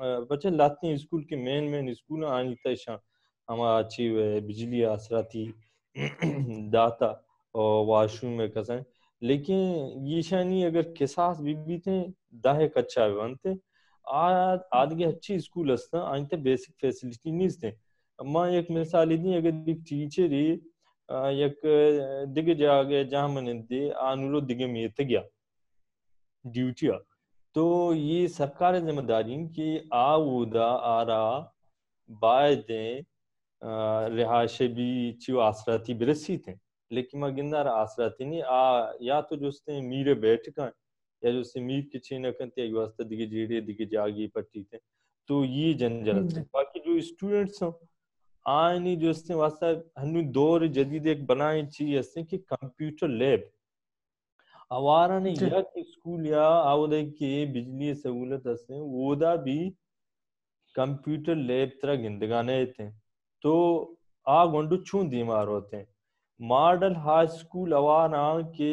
बच्चे लाते हैं स्कूल के मेन मेन स्कूल आनी तय हमारा अच्छी बिजली आसराती दाता और वाशरूम में कसन लेकिन ये शानी अगर किसास भी बीते दाहे कच्चा भी बनते आज आदगे अच्छी स्कूल असता आज ते बेसिक फैसिलिटी नहीं थे माँ एक मिसाल दी अगर एक टीचर ही एक दिग जागे जहाँ मैंने दे आनुलो दिगे में ये गया ड्यूटी आ तो ये सरकार जिम्मेदारी कि आउदा आरा रिहाश भी चियो आसराती बिरसी थे लेकिन मैं मगिंदार आसराती नहीं आ या तो जो उसने मीर बैठ का या जो उसने मीर के छीन करते वास्ते दिखे जीड़े दिखे जागी पट्टी थे तो ये जंजरत थे हम्म। बाकी जो स्टूडेंट्स हैं आनी जो उसने वास्ता हनु दौर जदीद एक बनाए चाहिए कि कंप्यूटर लैब ಅವಾರನ ಯಾಕೆ ಸ್ಕೂಲ್ ಯಾ ಅವದಕ್ಕೆ ಬಿಜ್ಲಿ ಸಹೂಲತ್ ಅಸೆ ಓದಾ भी कंप्यूटर लैब तरह गिंदगाने थे तो आ गंडू छू दीमार होते मॉडल हाई स्कूल अवारा के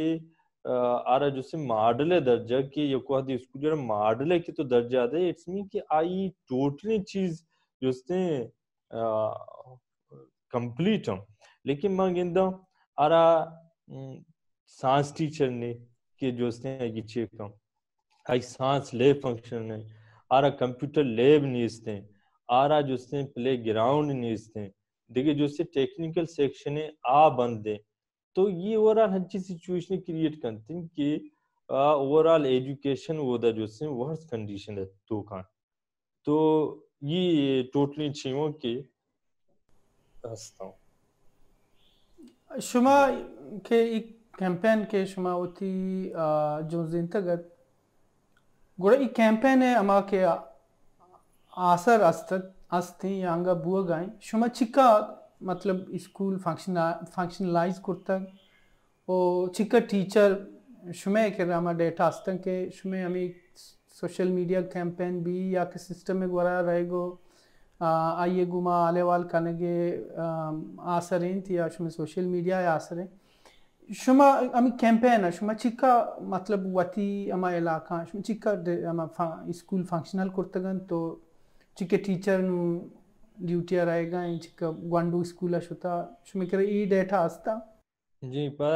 आरा जो से मॉडल दर्जा के ये को हदी स्कूल जरा मॉडल के तो दर्जा दे इट्स मीन कि आई टोटली चीज जो से कंप्लीट हम लेकिन मैं गिंदा आरा साइंस टीचर ने के जो చూస్తే ఇచ్చేకం అవి సాన్స్ లే ఫంక్షన్ ఆరా కంప్యూటర్ ల్యాబ్ని ఇస్తే ఆరా చూస్తే ప్లే గ్రౌండ్ని ఇస్తే देखिए जो से टेक्निकल सेक्शन है आ बंद दे तो ये ओवरऑल अच्छी सिचुएशन क्रिएट करते हैं कि ओवरऑल एजुकेशन वो दा जो से वर्स कंडीशन है तो का तो ये टोटली चीजों के हंसता हूँ शुमा के एक कैम्पेन के शुमा उती जोंजिन तगत गोड़ा ई कैम्पेन है अमा के आसर अस्तत अस्ति यांगा बुआ गाय शुमा चिक्का मतलब स्कूल फंक्शन फंक्शनलाइज करता ओ चिक्का टीचर शुमे के रामा डेटा अस्तन के शुमे हमें सोशल मीडिया कैंपेन भी या के सिस्टम में गोरा रहेगो आइए गुमा आले वाल कनेगे आसरें थी या शुमे सोशल मीडिया या आसरें شما امی کمپین شما چیکا مطلب واتی اما علاقه شما چیکا اما فا اسکول فانکشنال کرتگن تو چیکه टीचर नु ड्यूटी आएगा चिक गंडू स्कूल होता शुमे करे ई डेटा आस्ता जी पर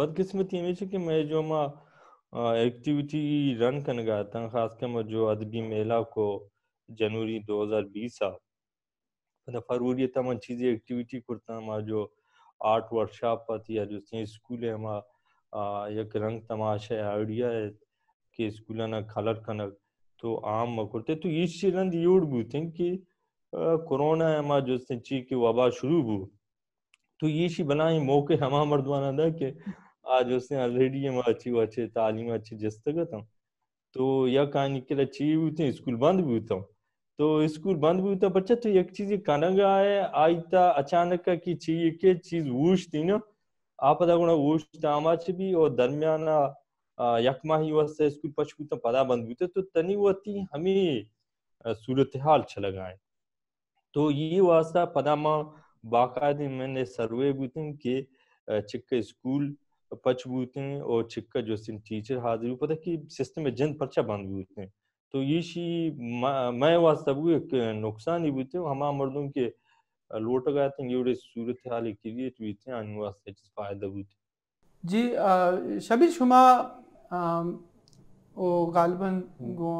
बदकिस्मती हमेशा कि मैं जो मा एक्टिविटी रन करने गया था खासकर मैं जो अदबी मेला को जनवरी 2020 सा फरवरी तक मैं चीज़ें एक्टिविटी करता मैं जो आर्ट वर्कशॉप या जो स्कूल है में यक रंग तमाशा है आइडिया है कि स्कूल न खलर कनक तो आम मकुरते तो इस रंग यूड बू थिंक कि कोरोना है हमा जो ची की वबा शुरू बू तो ये शी बनाई मौके हमा मर्दवाना था कि आज उसने ऑलरेडी हम अच्छी अच्छे तालीम अच्छी जिस तो या कहानी के अच्छी हुई थी स्कूल बंद भी था तो स्कूल बंद हुई तो बच्चा तो एक चीज कनग आए आई था अचानक की चीज के चीज वूश थी ना आपदा गुणा वूश तामाच भी और दरमियाना माह ही वह स्कूल पचकू तो पदा बंद हुई थे तो तनी वह हमें सूरत हाल छलगाए तो ये वास्ता पदामा बाकायदे मैंने सर्वे बूते के चिक स्कूल पच बूते और चिक जो सिन टीचर हाजिर पता कि सिस्टम में जन पर्चा बंद बूते हैं तो ये मैं वास्तव एक नुकसान ही बुते हम मर्दों के लोट गए थे ये सूरत हाल क्रिएट हुई तो थे अनुवाद सेटिस्फाइड हुई थे जी शबीर शुमा ओ गालबन हम्म। गो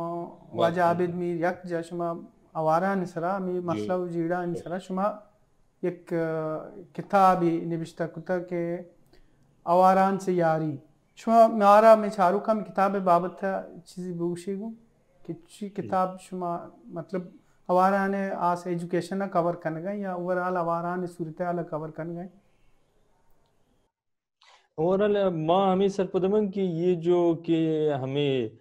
वाजा आबिद मीर यक जा शुमा अवारा निसरा मी मसलव जीड़ा निसरा शुमा एक किताबी निबिश्ता कुता के अवारान से यारी शुमा मारा में चारू कम किताब बाबत था चीज़ी बूशीगू किसी किताब शुमा मतलब अवारा ने आस एजुकेशन ना कवर कर गए या ओवरऑल अवारा ने सूरत हाल कवर कर गए ओवरऑल माँ हमें सरपदमन की ये जो कि हमें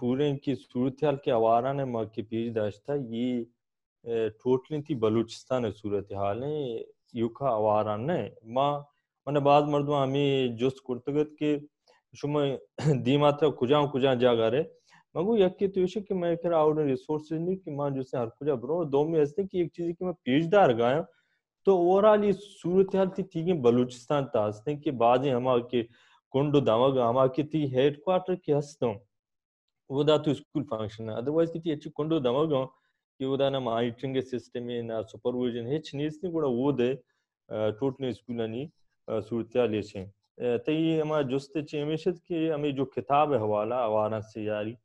पूरे की सूरत हाल के अवारा ने माँ के पेश दाश्ता ये टोटली थी बलूचिस्तान सूरत हाल है यूखा अवारा ने माँ मैंने बाद मर्द हमें जुस्त कुर्तगत के शुमा दी मात्रा कुजा कुजा जागा रहे මඟු යක්කේ තුෂ कि मैं कह आउट रिसोर्स नहीं कि मां जैसे हर कुछ ब्रो दो में ऐसे कि एक चीज कि मैं पेजदार गाया तो ओवरऑल ये सूरत हाल थी तो थी बलूचिस्तान तासने के बाद हम के कुंडो दामग हम के थी हेड क्वार्टर के हस्तो वो दा तो स्कूल फंक्शन है अदरवाइज की थी अच्छी कुंडो दामग कि वो दा ना मॉनिटरिंग सिस्टम है ना सुपरविजन है छनीस नहीं बड़ा वो दे टोटने स्कूल नहीं सूरत हाल है तो ये हमारा चे हमेशा कि हमें जो किताब है हवाला आवारा से यारी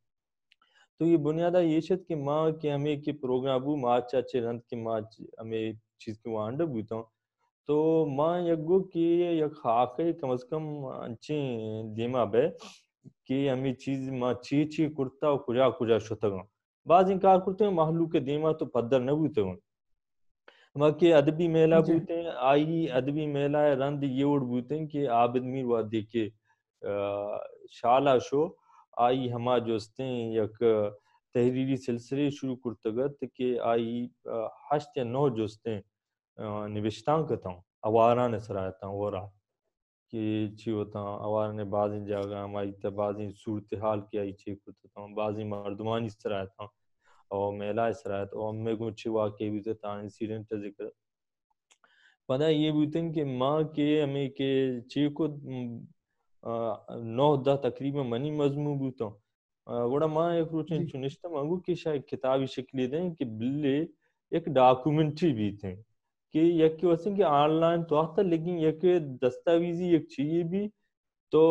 तो ये बुनियादा ये येशत कि माँ के हमें कि प्रोग्राम बु माँ चाचे अच्छा, रंत के माँ हमें चीज के वहाँ अंडर बुता हूँ तो माँ यज्ञो के यक हाक कम से कम अच्छे दिमाग बे कि हमें चीज माँ ची ची कुर्ता और कुजा कुजा शतगा बाज इनकार करते हैं महलू के दिमाग तो पद्धर न बुते हैं माँ के अदबी मेला बुते हैं आई अदबी मेला रंद ये उड़ बुते हैं कि आबिद मीर वादी के शाला शो आई हमा जोस्तें यक तहरीरी सिलसिले शुरू कुर्तगत के आई हश्त या नौ जोस्तें कता हूँ अवारा ने सरायता वरा कि छी होता अवारा ने बाजी जागा आई तो बाजी सूरत हाल के आई छे हूँ बाजी मर्दमानी सरायता और मेला सरायत और मैं को छी वाके भी तो सीरन त जिक्र पता ये भी कि माँ के हमें के ची को nov da takriben manî mezmû bûtan. Wera ma yek roçên çûniştim angû ki şe kitabî şeklê din ki bilê yek dokumentî bîtin. कि यक की वसन की ऑनलाइन तो आता लेकिन यक दस्तावेजी यक चाहिए भी तो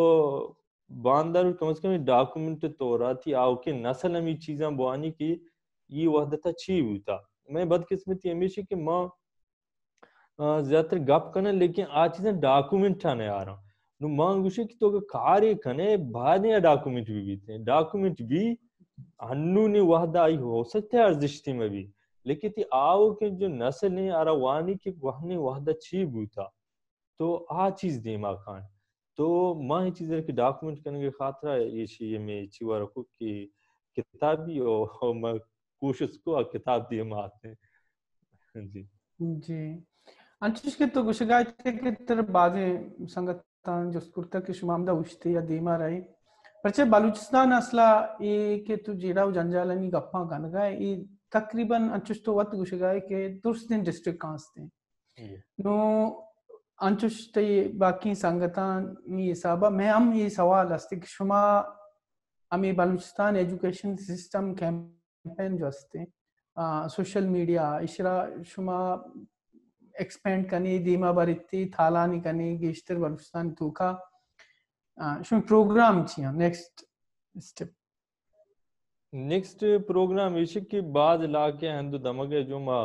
बांदर कम से कम डॉक्यूमेंट तो रहा थी आओ के नसल हम ये चीज़ें बुआनी की ये वहदता छी हुता मैं बदकिस्मत हमेशा कि माँ ज्यादातर गप करना लेकिन आज चीज़ें डॉक्यूमेंट आने आ रहा nu m-am gândit că care cane document भी बीते डॉक्यूमेंट भी अनूनी वाहदा आई हो सकते हैं में भी लेकिन ती आओ के जो नस्ल है अरवानी के वहने वाहदा छी बूता तो आ चीज देमा खान तो माँ ही चीज के डॉक्यूमेंट करने के खातरा ये ये मैं चिवा रखू कि किताबी और मैं कोशिश को किताब दिए माते हाँ जी जी अंतरिक्ष के तो गुशगाय के तरफ बाजे संगत ಜಸ್ಕುರ್ತಕಿಶುಮಾಮ್ದೌಷ್ಠೇಯಧೀಮರೈ ಪರ್ಚೆ ಬಲೂಚಿಸ್ತಾನ್ ಅಸ್ಲ ಏಕೆ ತು ಜೀಡಾವ್ ಜಂಜಾಲನಿ ಗಪ್ಪ ಕನಗ ಈ ತಕ್ರೀಬನ್ ಅಂಚುಷ್ಟು ಒತ್ತು ಗುಷಗಾಯ್ ಕೆ ದುರ್ಸ್ತಿನ್ ಡಿಸ್ಟ್ರಿಕ್ಟ್ ಕಾನ್ಸ್ತೆ नो अंचुष्ट बाकी संगतान ये सब मैं हम ये सवाल अस्ते कि शुमा हमें बलूचिस्तान एजुकेशन सिस्टम कैंपेन जो अस्ते सोशल मीडिया इशरा शुमा एक्सपेंड expand kani बरती थाला thalani kani गिश्तर barustan तूखा uh, shun प्रोग्राम चिया नेक्स्ट स्टेप नेक्स्ट प्रोग्राम इश्क के बाद लाके हंदु दमगे जो मा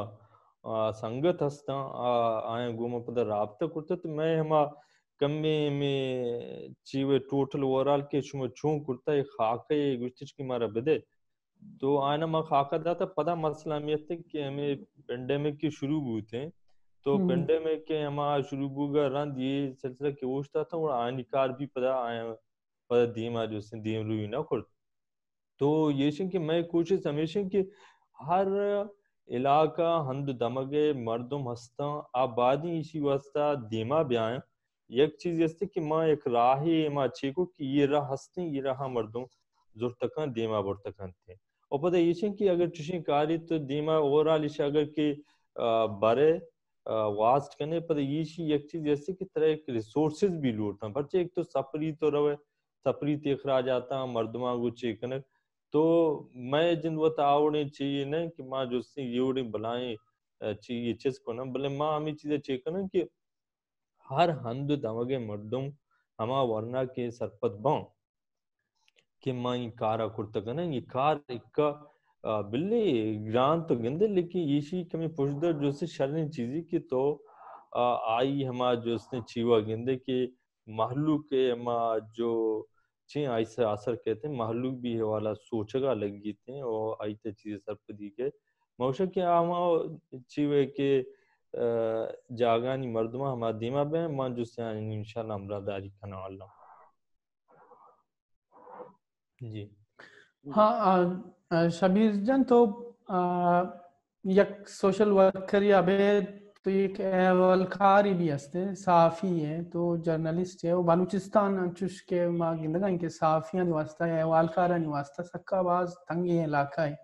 संगत हस्ता आए गुम पदर राबता करते तो मैं हमा कमी में चीवे टोटल ओवरऑल के शुम छू करता ये खाके ये गुस्तिच की मारा बदे तो आना मैं खाका दाता पता मसला में थे कि हमें पेंडेमिक की शुरू हुई थे तो हम्म। में के हमारा शुरू शुरूबुगा रन ये सिलसिला के ओशता था और आनिकार भी पता आया पता दीम जो से दीम रुई ना कर तो ये कि मैं कोशिश हमेशा कि हर इलाका हंद दमगे मर्दम हस्ता आबादी इसी वास्ता दीमा ब्याय एक चीज ये कि माँ एक राह माँ अच्छे को कि ये राह हस्ते ये राह मर्दों जोर तक दीमा बोर तक थे और पता ये कि अगर चुशी कारी तो दीमा ओवरऑल इसे अगर के बारे वास्ट कने पर ईशी एक चीज ऐसी की तरह एक रिसोर्सेज भी लूटना पर एक तो सपरी तो रवे सपरी तेखरा जाता मर्दमा गुचे कने तो मैं जिन वो आवड़े चाहिए ना कि माँ जो से योड़े बलाए चाहिए चीज को ना भले माँ हमें चीजें चाहिए कने कि हर हंद दमगे मर्दम हमा वरना के सरपत बाँ कि माँ ये कारा कुर्ता कने ये कार इक्का तो billi grāntu leki īshī kami pushda josi शरण chīzi ki तो आई हमा जो उसने चीवा गेंदे के महलू के हमा जो ची हाँ, आई से असर कहते हैं महलू भी है वाला सोचगा लग गई थे और आई ते चीज सर पर दी के मौसम के आमा चीवे के जागानी मर्दमा हमा दीमा बे मां जो से इंशाल्लाह हमरा दारी खाना वाला जी हाँ शबीर जन तो एक सोशल वर्कर या अभी तो एक वलखारी भी हस्ते साफ़ी है तो जर्नलिस्ट है वो बलूचिस्तान चुश के माँ गिंदगा इनके साफ़िया निवासता है वालखारा निवास्ता सक्काबाज तंगी है इलाका है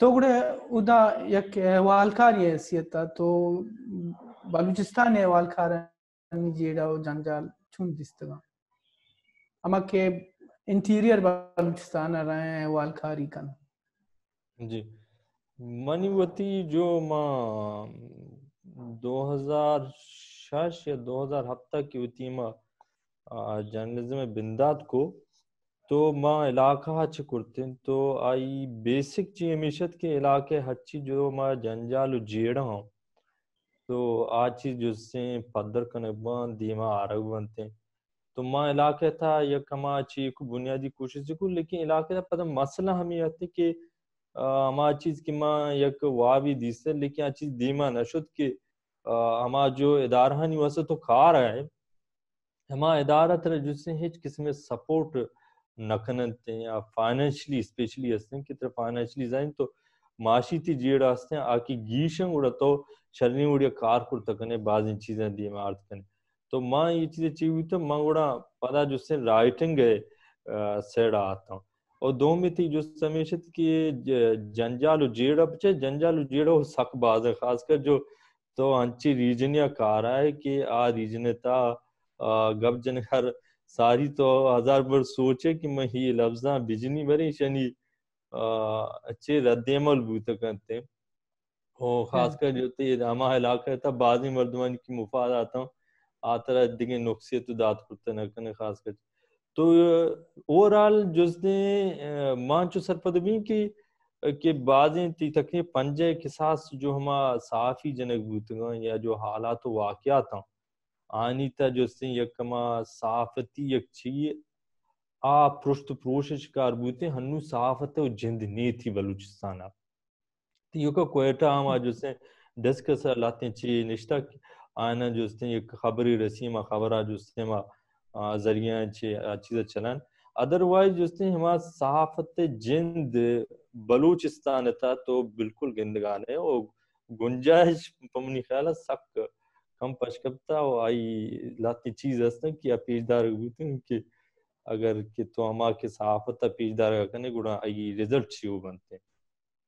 तो गुड़े उदा एक यक वालखारी हैसियत तो बलूचिस्तान है वालखारा वो जंजाल छुन दिस्तगा अमा के इंटीरियर बलूचिस्तान आ रहे हैं वाल खारी कन जी मनीवती जो मां 2006 या 2007 की होती मां जर्नलिज्म बिंदात को तो मां इलाका हच करते तो आई बेसिक जी हमेशा के इलाके हच्ची जो मां जंजाल जेड़ा हूं तो आज चीज जो से पदर कने कनबा दीमा आरग बनते हैं तो माँ इलाके था या कमा अच्छी को बुनियादी कोशिश को लेकिन इलाके था पता मसला हम यह थे कि हमारा चीज की माँ यक वाह भी दी से लेकिन आ चीज दीमा नशुद के हमारा जो इदारा है वैसे तो खा रहा है हमारा इदारा तरह जिससे हिच किस्म सपोर्ट नकनन हैं या फाइनेंशली स्पेशली हस्ते की तरह फाइनेंशली जाए तो माशी थी जीड़ हंसते हैं आकी गीशंग उड़ा तो शरनी उड़िया कार कुर तकने बाज चीजें दी में आर्थ कने तो माँ ये चीज अचीव हुई तो माँ गोड़ा पता जो से राइटिंग है सेड आता और दो में थी जो समेत कि जंजाल उजेड़ा पचे जंजाल उजेड़ा हो सक बाज है खासकर जो तो अंची रीजन या कह रहा है कि आ रीजन था गब जन हर सारी तो हजार बार सोचे कि मैं ही लफ्जा बिजनी भरी शनि अच्छे रद्दमल बूत करते हो हाँ। खासकर जो थे रामा इलाका था बाजी मर्दमान की मुफाद आता हूँ आतरादिगे नोक्सियत तो दात कुर्तन कने खास कर तो ओवरऑल जुजने मां चो सरपदमी की के बाजें ती तकने पंजे किसास जो हम साफ ही जनक बूतगा या जो हालात वाकया था आनी ता जुजने यकमा साफती यक छी आ पृष्ट तो प्रोशिश कर बूते हनु साफत और जिंद ने थी बलूचिस्तान ती तो यो का कोयटा हम आज जुजने डिस्कस लाते छी निष्ठा ana jo'sten xabari rasima xabara jo'stema zariyan che chiza चलन अदरवाइज जो उसने तो हमारा सहाफत जिंद बलूचिस्तान था तो बिल्कुल गिंदगान है और गुंजाइश पमनी ख्याल है सक कम पशकबता और आई लाती चीज हस्त कि आप पेशदार कि अगर कि तो हमारे के सहाफत पेशदार करने गुड़ा आई रिजल्ट शी बनते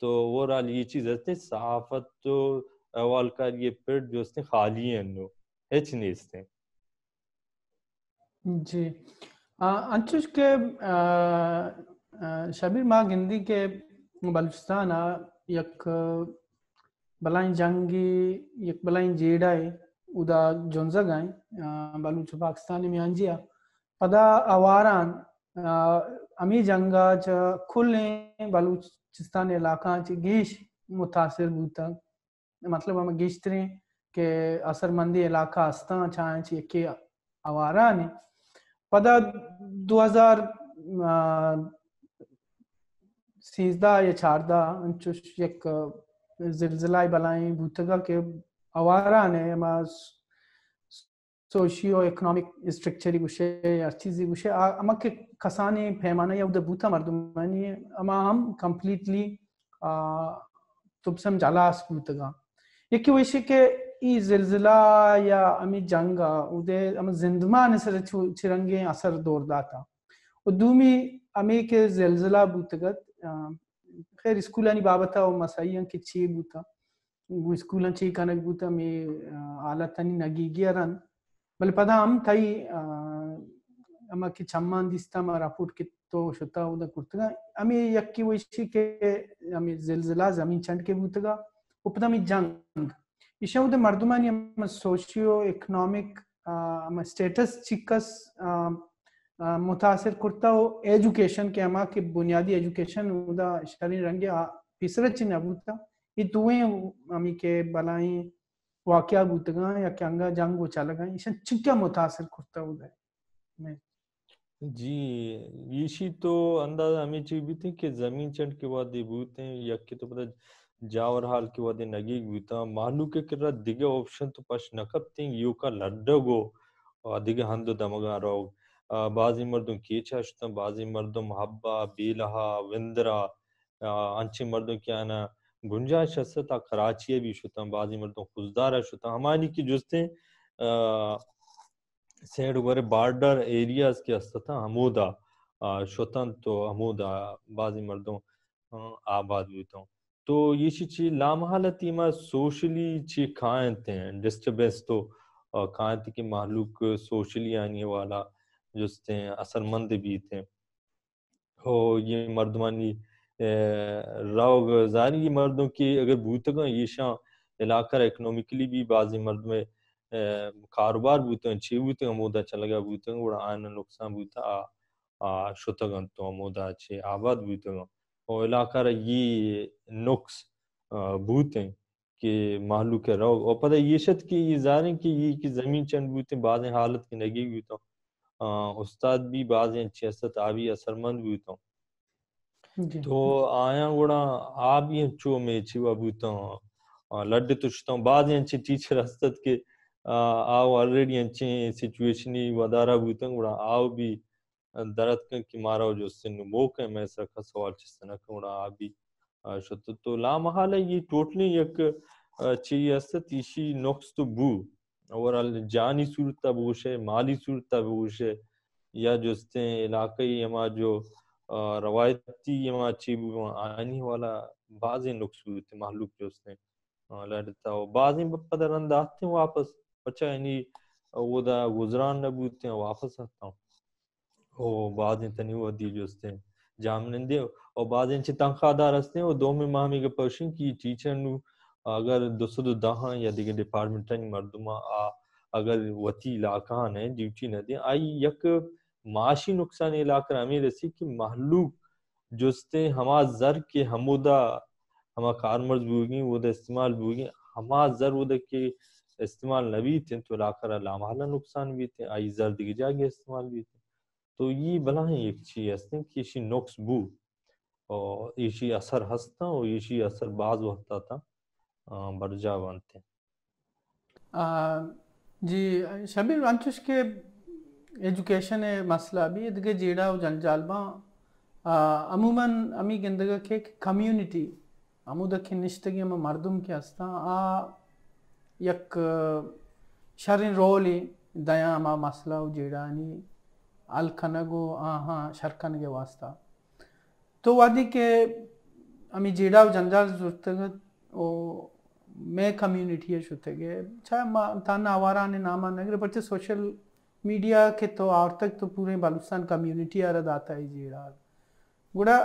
तो ओवरऑल ये चीज हस्ते सहाफत तो valkar yapıyor diyorsun haliyen o. Hiç ne istin. जी अंशुष के शबीर माँ गिंदी के बलूचिस्तान यक बलाई जंगी यक बलाई जेडाई उदा जोंजा गाय बलूच पाकिस्तान में अंजिया पदा अवारान अमी जंगा च खुले बलूचिस्तान इलाका च गीश मुतासिर बूता मतलब हम गिस्तरे के असरमंदी इलाका अस्ता छाए के आवारा ने पदा 2000 सीजदा या छारदा अंचु एक जिलजिला बलाई भूतगा के आवारा ने मा सोशियो इकोनॉमिक स्ट्रक्चर ही गुशे या चीज़ी गुशे अमा के खसाने पैमाना या उधर भूता मर्दुमानी अमा हम कंप्लीटली तुब समझाला आस भूतगा यक्की के ई जिलजिला या अमी जंगा उदे अम जिंदमान सर छिरंगे असर दोरदा था उदूमी अमी के जिलजिला बूतगत खैर स्कूल यानी बाबा था और मसाई के छे बूता वो स्कूल छे कनक बूता मे आला तनी नगी गया रन बल पदा हम थई अमा के छम्मान दिस्ता मा रापुट के तो शता उदा कुर्तगा अमी यक्की वैशी के अमी जिलजिला जमीन छंट के बूतगा Upnami Jung. Isha the Mardumani socio-economic status चिकस मुतासर करता हो एजुकेशन के अमा के बुनियादी एजुकेशन शरीर रंगे पिसर चिन्ह बूता ये तुए अमी के बलाई वाक्या बूतगा या क्यांगा जंग वो चालगा इशन चिक्का मुतासर करता उदा जी यीशी तो अंदाजा हमें चाहिए भी थी कि जमीन चंड के बाद ये बूते या के तो पता जावर हाल की वे नगी गीता मानु के किरा दिगे ऑप्शन तो पश नकब तीन यू का लड्डो अधिगे हंद दमगा रोग बाजी मर्दों की छाशतम बाजी मर्दों हब्बा बेलहा विंद्रा अंची मर्दों क्या ना गुंजा शस्ता कराचिया भी शुतम बाजी मर्दों खुजदार शुतम हमारी की जुस्ते अः वगैरह बॉर्डर एरियाज के अस्तता हमूदा शुतन तो हमोदा बाजी मर्दों आबाद भी तो 또이 시치 라마할라 सोशली ची 치 카한테 डिस्टर्बेंस तो कांत के महलूक सोशली आने वाला जो थे असरमंद भी थे हो ये मर्दमानी राव जारी ये मर्दों की अगर भूत ये शाह इलाका इकनॉमिकली भी बाजी मर्द में कारोबार बूते हैं छे बूते हैं मोदा चल गया बूते हैं और आना नुकसान बूता आ, आ शुतगन तो मोदा छे आबाद बूते हैं oyla ये नुक्स बूतें के महलू के रोग और पता ये शत कि ये ज़ाहिर है कि ये कि ज़मीन चंद बूतें बाद हालत की नगी हुई तो उस्ताद भी बाद अच्छी सियासत आवी असरमंद हुई तो तो आया गुड़ा आप ये चो में छी वा बूता लड्डे तुछता बाद अच्छे टीचर हस्तत के आओ ऑलरेडी अच्छे सिचुएशन ही वदारा बूता गुड़ा आओ भी ದರತ್ನ ಕಿಮಾರವ ಜೋಸ್ಸಿನ ಮೋಕ ಮೇಸ ಖಸವಾಲ್ ಚಿಸ್ತನ ಕೋಣ ಆಬಿ ಶತ್ತು तो ला महल ये टोटली एक चीज अस्त तीशी नोक्स तो बू और अल जानी सूरत बूश है माली सूरत बूश है या जोस्ते इलाकई यमा जो रवायती यमा चीब आनी वाला बाजे नुकसूरत महलूक जोस्ते लड़ता हो बाजे वापस अच्छा यानी वो दा गुजरान नबूते वापस आता हूँ बाद O bazen हैं diyorsun. जामनंदे और बाद तनख्वाहदार हस्ते हैं वो दो में माह में पोशन की टीचर नू अगर दो सौ दह या दिगे डिपार्टमेंट मरदमा आ अगर वती इलाका है ड्यूटी न दे आई यक माशी नुकसान इलाका हमें रसी कि महलूक जुस्ते हमारा जर के हमोदा हमा कारमर्ज बूगी वो तो इस्तेमाल बूगी हमारा जर वो तो के इस्तेमाल न भी थे तो इलाका लामाला नुकसान भी थे आई जर दिगे जागे इस्तेमाल भी थे 이 발랑이 역시 아스팅 키시 녹스부 और इसी असर हस्ता और इसी असर बाज होता था बरजा बनते जी शबीर अंचुश के एजुकेशन मसला भी इदगे जेड़ा जल जालबा अमूमन अमी गिंदगा के कम्युनिटी अमुद के निश्तगी हम मर्दुम के हस्ता आ यक शरीर रोली दया मा मसला जेड़ा यानी अल खनगो आहा शरखन के वास्ता तो वादी के अमी जेड़ा जंजाल जुर्तगत ओ मैं कम्युनिटी है शुतगे चाहे अच्छा, तान आवारा ने नामा नगरे बच्चे सोशल मीडिया के तो और तक तो पूरे बालुस्तान कम्युनिटी आ आता है जेड़ा गुड़ा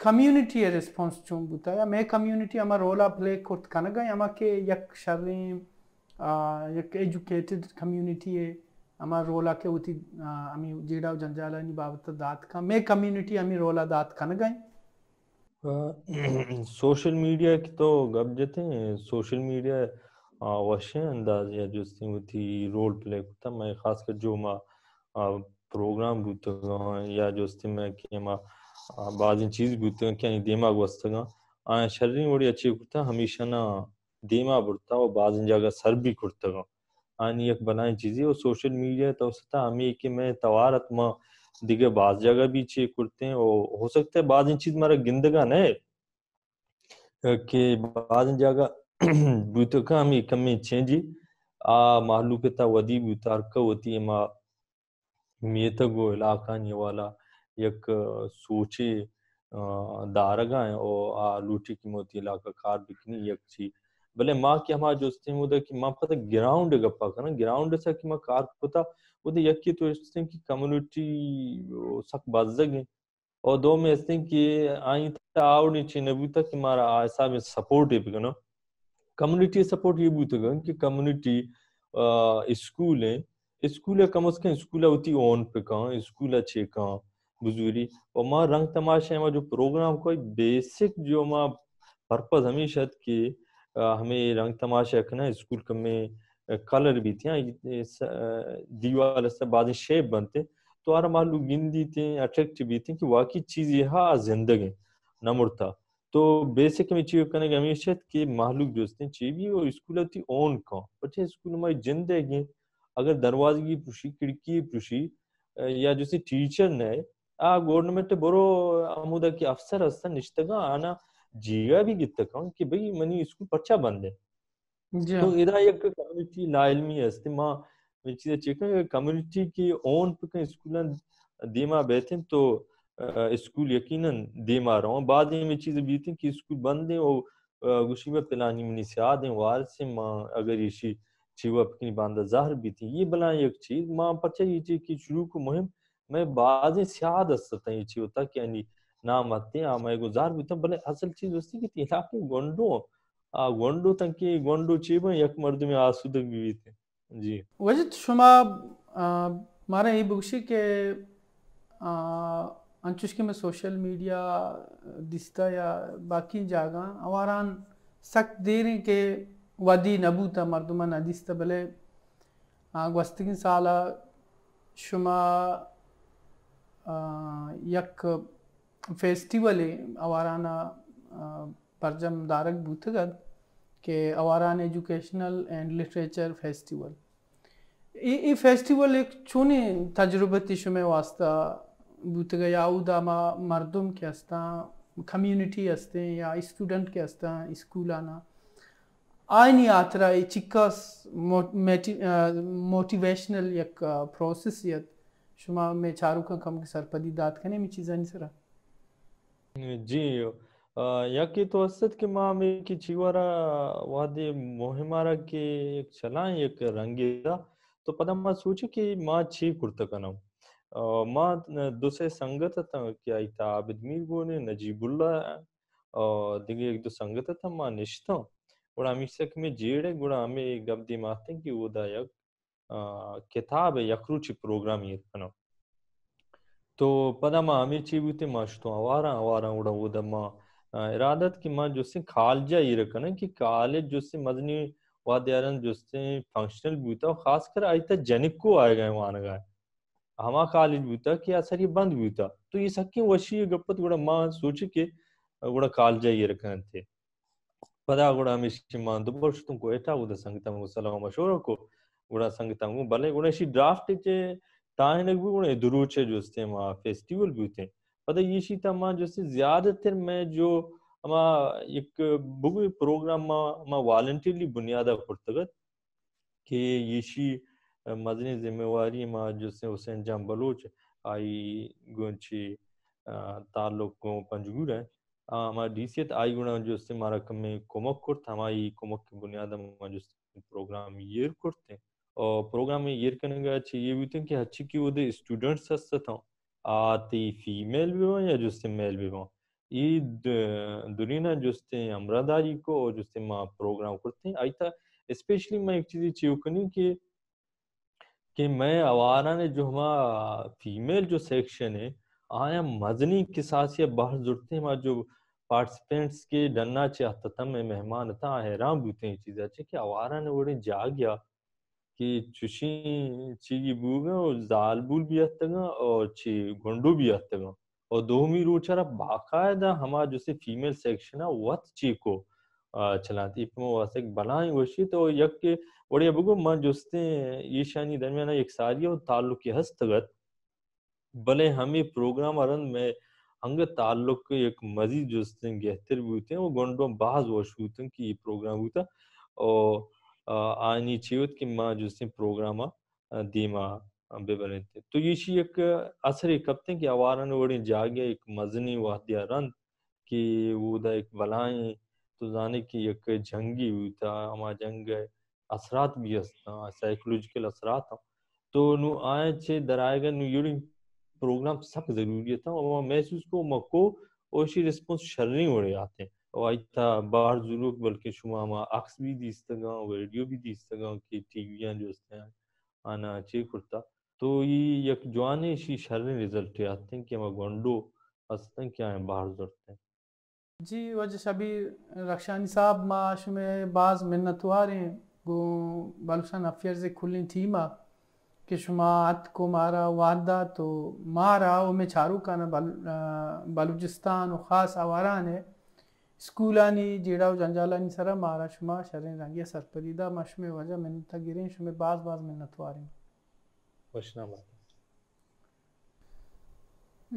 कम्युनिटी है रिस्पॉन्स चूम बुता मैं कम्युनिटी हमारा रोला प्ले खुद कनगा हमारे यक शरीम एजुकेटेड कम्युनिटी है আমার রোলাকে উতি আমি জিডাও জঞ্জালানি বাবত দাঁত খা মে কমিউনিটি আমি রোলা দাঁত খান গাই सोशल मीडिया की तो गप जते सोशल मीडिया अवश्य अंदाज या जो थी रोल प्ले था मैं खासकर जो मां प्रोग्राम बूते या जो मैं कि मां बाजी चीज बूते क्या दिमाग वस्तगा आ शरीर बड़ी अच्छी कुर्ता हमेशा ना दिमाग बढ़ता और बाजी जगह सर भी कुर्ता एक बनाए चीज़ें और सोशल मीडिया तवसता तो हमें कि मैं तवार दिगे बाज जगह भी चेक कुर्ते हैं और हो सकता है बाद चीज मारा गिंदगा न के बाद जगह बुतका हमें कमी आ मालूकता वदी बुतार का होती है गो इलाका ने वाला एक सोचे दारगा है और आ लूटी की मोती इलाका कार बिकनी एक चीज ಬಲೆ ಮಾಕಿ ಹಮ ಜೋಸ್ತಿ ಮುದಕಿ ಮಾ ಪತ ग्राउंड ಗಪ್ಪ ಕನ ಗ್ರೌಂಡ್ ಸಕಿ ಮಾ ಕಾರ್ ಪತ उदे यक्की तो, तो इस्तिन की कम्युनिटी सक बाजग और दो में इस्तिन की आई था आउट नहीं चाहिए नबी तक हमारा ऐसा में सपोर्ट है बिकनो कम्युनिटी सपोर्ट ये भी तो गन कि कम्युनिटी स्कूल है स्कूल है कम से कम स्कूल है पे कहाँ स्कूल है छे कहाँ और माँ रंग जो प्रोग्राम कोई बेसिक जो माँ पर्पज हमेशा हमें रंग तमाशा रखना स्कूल का में कलर भी थे हाँ, दीवार से बाद शेप बनते तो आरा मालूम गिंदी थे अट्रैक्टिव भी थे कि वाकई चीज यह हाँ, जिंदगी नमुरता तो बेसिक में चीज कने हमें शायद कि थे चीज भी और स्कूल थी तो ओन का बच्चे स्कूल में जिंदगी अगर दरवाजे की पुशी खिड़की पुशी या जैसे टीचर ने आ गवर्नमेंट बड़ो आमूदा की अफसर हस्ता निश्तगा आना भाई मनी ಮನಿ पर्चा बंद है तो इधर एक कम्युनिटी नाइलमी माँ मां चीज़ चेक कम्युनिटी के ओन पे न दीमा बैठे तो स्कूल यकीनन दीमा रहो बाद में चीज बीती कि स्कूल बंद है और में पिलानी मनी से आदे वार से माँ अगर इसी बांदा ये बना एक चीज माँ पचा ये चीज की शुरू को मुहिम मैं बाद में सियाद ये चीज होता कि यानी गुजार भी ನಾಮತ್ತೆ ಆಮೇಲೆ ಗುಜಾರ್ ಬಿತ್ತ ಬಲೆ ಅಸಲ್ ಚೀಜ್ ವಸ್ತಿ ಕಿತಿ ಇಲಾಕೆ ಗೊಂಡು ಆ ಗೊಂಡು ತಂಕಿ ಗೊಂಡು ಚೀಬ ಯಕ್ ಮರ್ದು ಮೆ भी थे जी वजिद शुमा मारे ये बुगशी के अंचुश के में सोशल मीडिया दिस्ता या बाकी जागा अवारान सख्त देर के वादी नबूता मर्दुमा नदिस्ता भले वस्तगिन साला शुमा यक फेस्टिवल अवाराना परजम दारक बूथगत के Awaran educational and literature festival ये फेस्टिवल एक छोने तजुर्बती शुमे वास्ता बूथग या उदामा मर्दम के हस्ता कम्युनिटी हस्ते या स्टूडेंट के हस्ता स्कूल आना आयन यात्रा ये चिक्कस मोटिवेशनल एक प्रोसेस यत शुमा में चारू का कम सरपदी दात कने में चीज़ा नहीं सरा जी ಯಾಕಿತ್ತು ಮಾಮಿ ಕಿ ಚಿವರ मोहिमारा के एक चला एक ರಂಗಿದ तो पदम माँ सोचे कि माँ छी कुर्त कनम माँ दूसरे संगत था क्या था आबिद गोने नजीबुल्ला दिगे एक दो संगत था माँ निश्ता और अमीशक में जेड़े गुड़ा हमें गब कि किताब प्रोग्राम ये कनम 또바다마 तो 아미치부테 तो तो आवारा आवारा उड़ा उधर 우다마 इरादत की मां जो से खालजा ये ना कि काले जो से मदनी वाद्यारन जो से फंक्शनल बूता खासकर आयता जनिक को आएगा वहां गाय हमा कालिज बूता कि असर ये बंद बूता तो ये क्यों वशी गप्पत उड़ा मां सोच के काल जा ये रखा थे दोबारा उधर सलाम को भले ड्राफ्ट चे තාහිනක වුණ දුරූචය ජොස්තේම ෆෙස්ටිවල් ගුතෙන් පද යේෂීතමා ජොස්සේ ්‍යාදතරමය ජෝ අමා එක් බුග ප්‍රෝග්‍රම්මා වාලන්ටියලි බුණයාද පුර්තගත් के येशी मजने जिम्मेवारी माँ जिससे हुसैन जाम बलोच आई गुंची ताल्लुक को पंजगुर है हमारा डीसीएत आई गुणा जो से मारा कम में कोमक कुर्त हमारी कोमक की बुनियाद में जो प्रोग्राम ये कुर्त हैं प्रोग्राम 프로그램에 이렇게는 같이 예비튼 게 같이 키우데 스튜던트스 사타 아티 फीमेल भी तो तो, हो या जुस्ते मेल भी हो दुनिया दुरीना जुस्ते अमरादारी को और जुस्ते मां प्रोग्राम करते हैं आई था स्पेशली मैं एक चीज अचीव करनी कि कि मैं आवारा ने जो हमारा फीमेल जो सेक्शन है आया मजनी के साथ बाहर जुड़ते हैं हमारे पार्टिसिपेंट्स के डरना चाहता था मैं मेहमान था हैरान भी होते हैं चीज़ अच्छे कि आवारा ने वो जा गया कि चुशी बूगे और जाल बुल भी और ची भी और बाकायदा फीमेल सेक्शन है वत ची को चलाती इपमो वासे बनाई वशी तो यक के मन जोस्ते ईशानी दरमियान एक सारी और ताल्लुक के हस्तगत भले हम ये प्रोग्राम अरन में ताल्लुक के एक मजीद जोस्ते गहतर भी होते हैं वो गुंडो बाज वश होते हैं कि ये प्रोग्राम होता और माँ 지읒기만 주신 दीमा 디마 थे तो ये शी एक असर कब कबते कि आवारन वड़ी जागे एक मजनी वादिया रंद कि वो दा एक बलाएं तो जाने की एक जंगी हुई था हमा जंग असरात भी असता साइकोलॉजिकल असरात हम तो नु आए चे दराएगा नु यूरी प्रोग्राम सब जरूरी था और महसूस को मको और शी रिस्पांस शर्नी हो रहे आते हैं අයිතා බාර් ජුලුවක් බලකෙ ශුමාම අක්ස්බී දීස්තගා रेडियो भी दीस्तगा की टीवियां जो हैं आना अच्छी कुर्ता तो ये यक जवाने शी शरण रिजल्ट आते हैं कि हम गंडो हंसते हैं क्या है बाहर जोड़ते हैं जी वजह शबी रक्षानी साहब माश में बाज मिन्नत वारे गो बालूशान अफेयर से खुली थी माँ कि शुमात को मारा वादा तो मारा वो में छारू का ना बालूचिस्तान और ख़ास आवारा ने स्कूलानी जेड़ा जंजाल नहीं सर मारा शुमा शरें रंगिया सरपरीदा मशमे वजह मिन्नता गिरें शुमे बाज बाज मिन्नत रही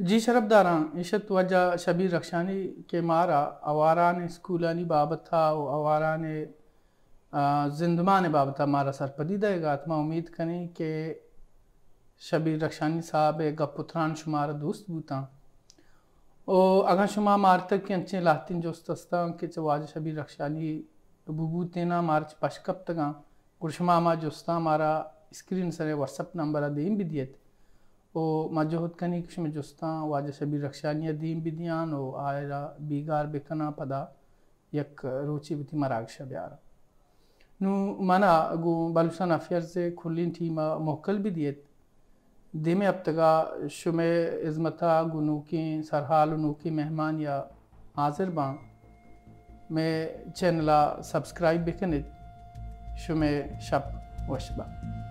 जी शरबदारा इशत वजा शबीर रक्षानी के मारा अवारा ने स्कूलानी बाबत था वो अवारा ने जिंदमा ने बाबत था मारा सरपरीदा एक आत्मा उम्मीद करें कि शबीर रक्षानी साहब एक गपुथरान शुमारा दोस्त बूता ओ मार्तक के अंचे लातिन जोस्तस्ता के चवाज सभी रक्षाली बुबू तेना मार्च पशकप्तगा गुरशमा मा जोस्ता मारा स्क्रीन सरे व्हाट्सअप नंबर भी बिदियत ओ मजोहत कनी किश में जोस्ता वाज शबी रक्षालिया भी बिदियान ओ आयरा बीगार बेकना पदा यक रोची बिति मराग ब्यार नु माना गो बालुसान अफियर से खुलिन थी मा मोकल दिए दिम अबतगा शुम इज़मता गुनूकी सरहाल उनूकी मेहमान या हाजिर बाँ में चैनला सब्सक्राइब भी कर शुमे शप वशबा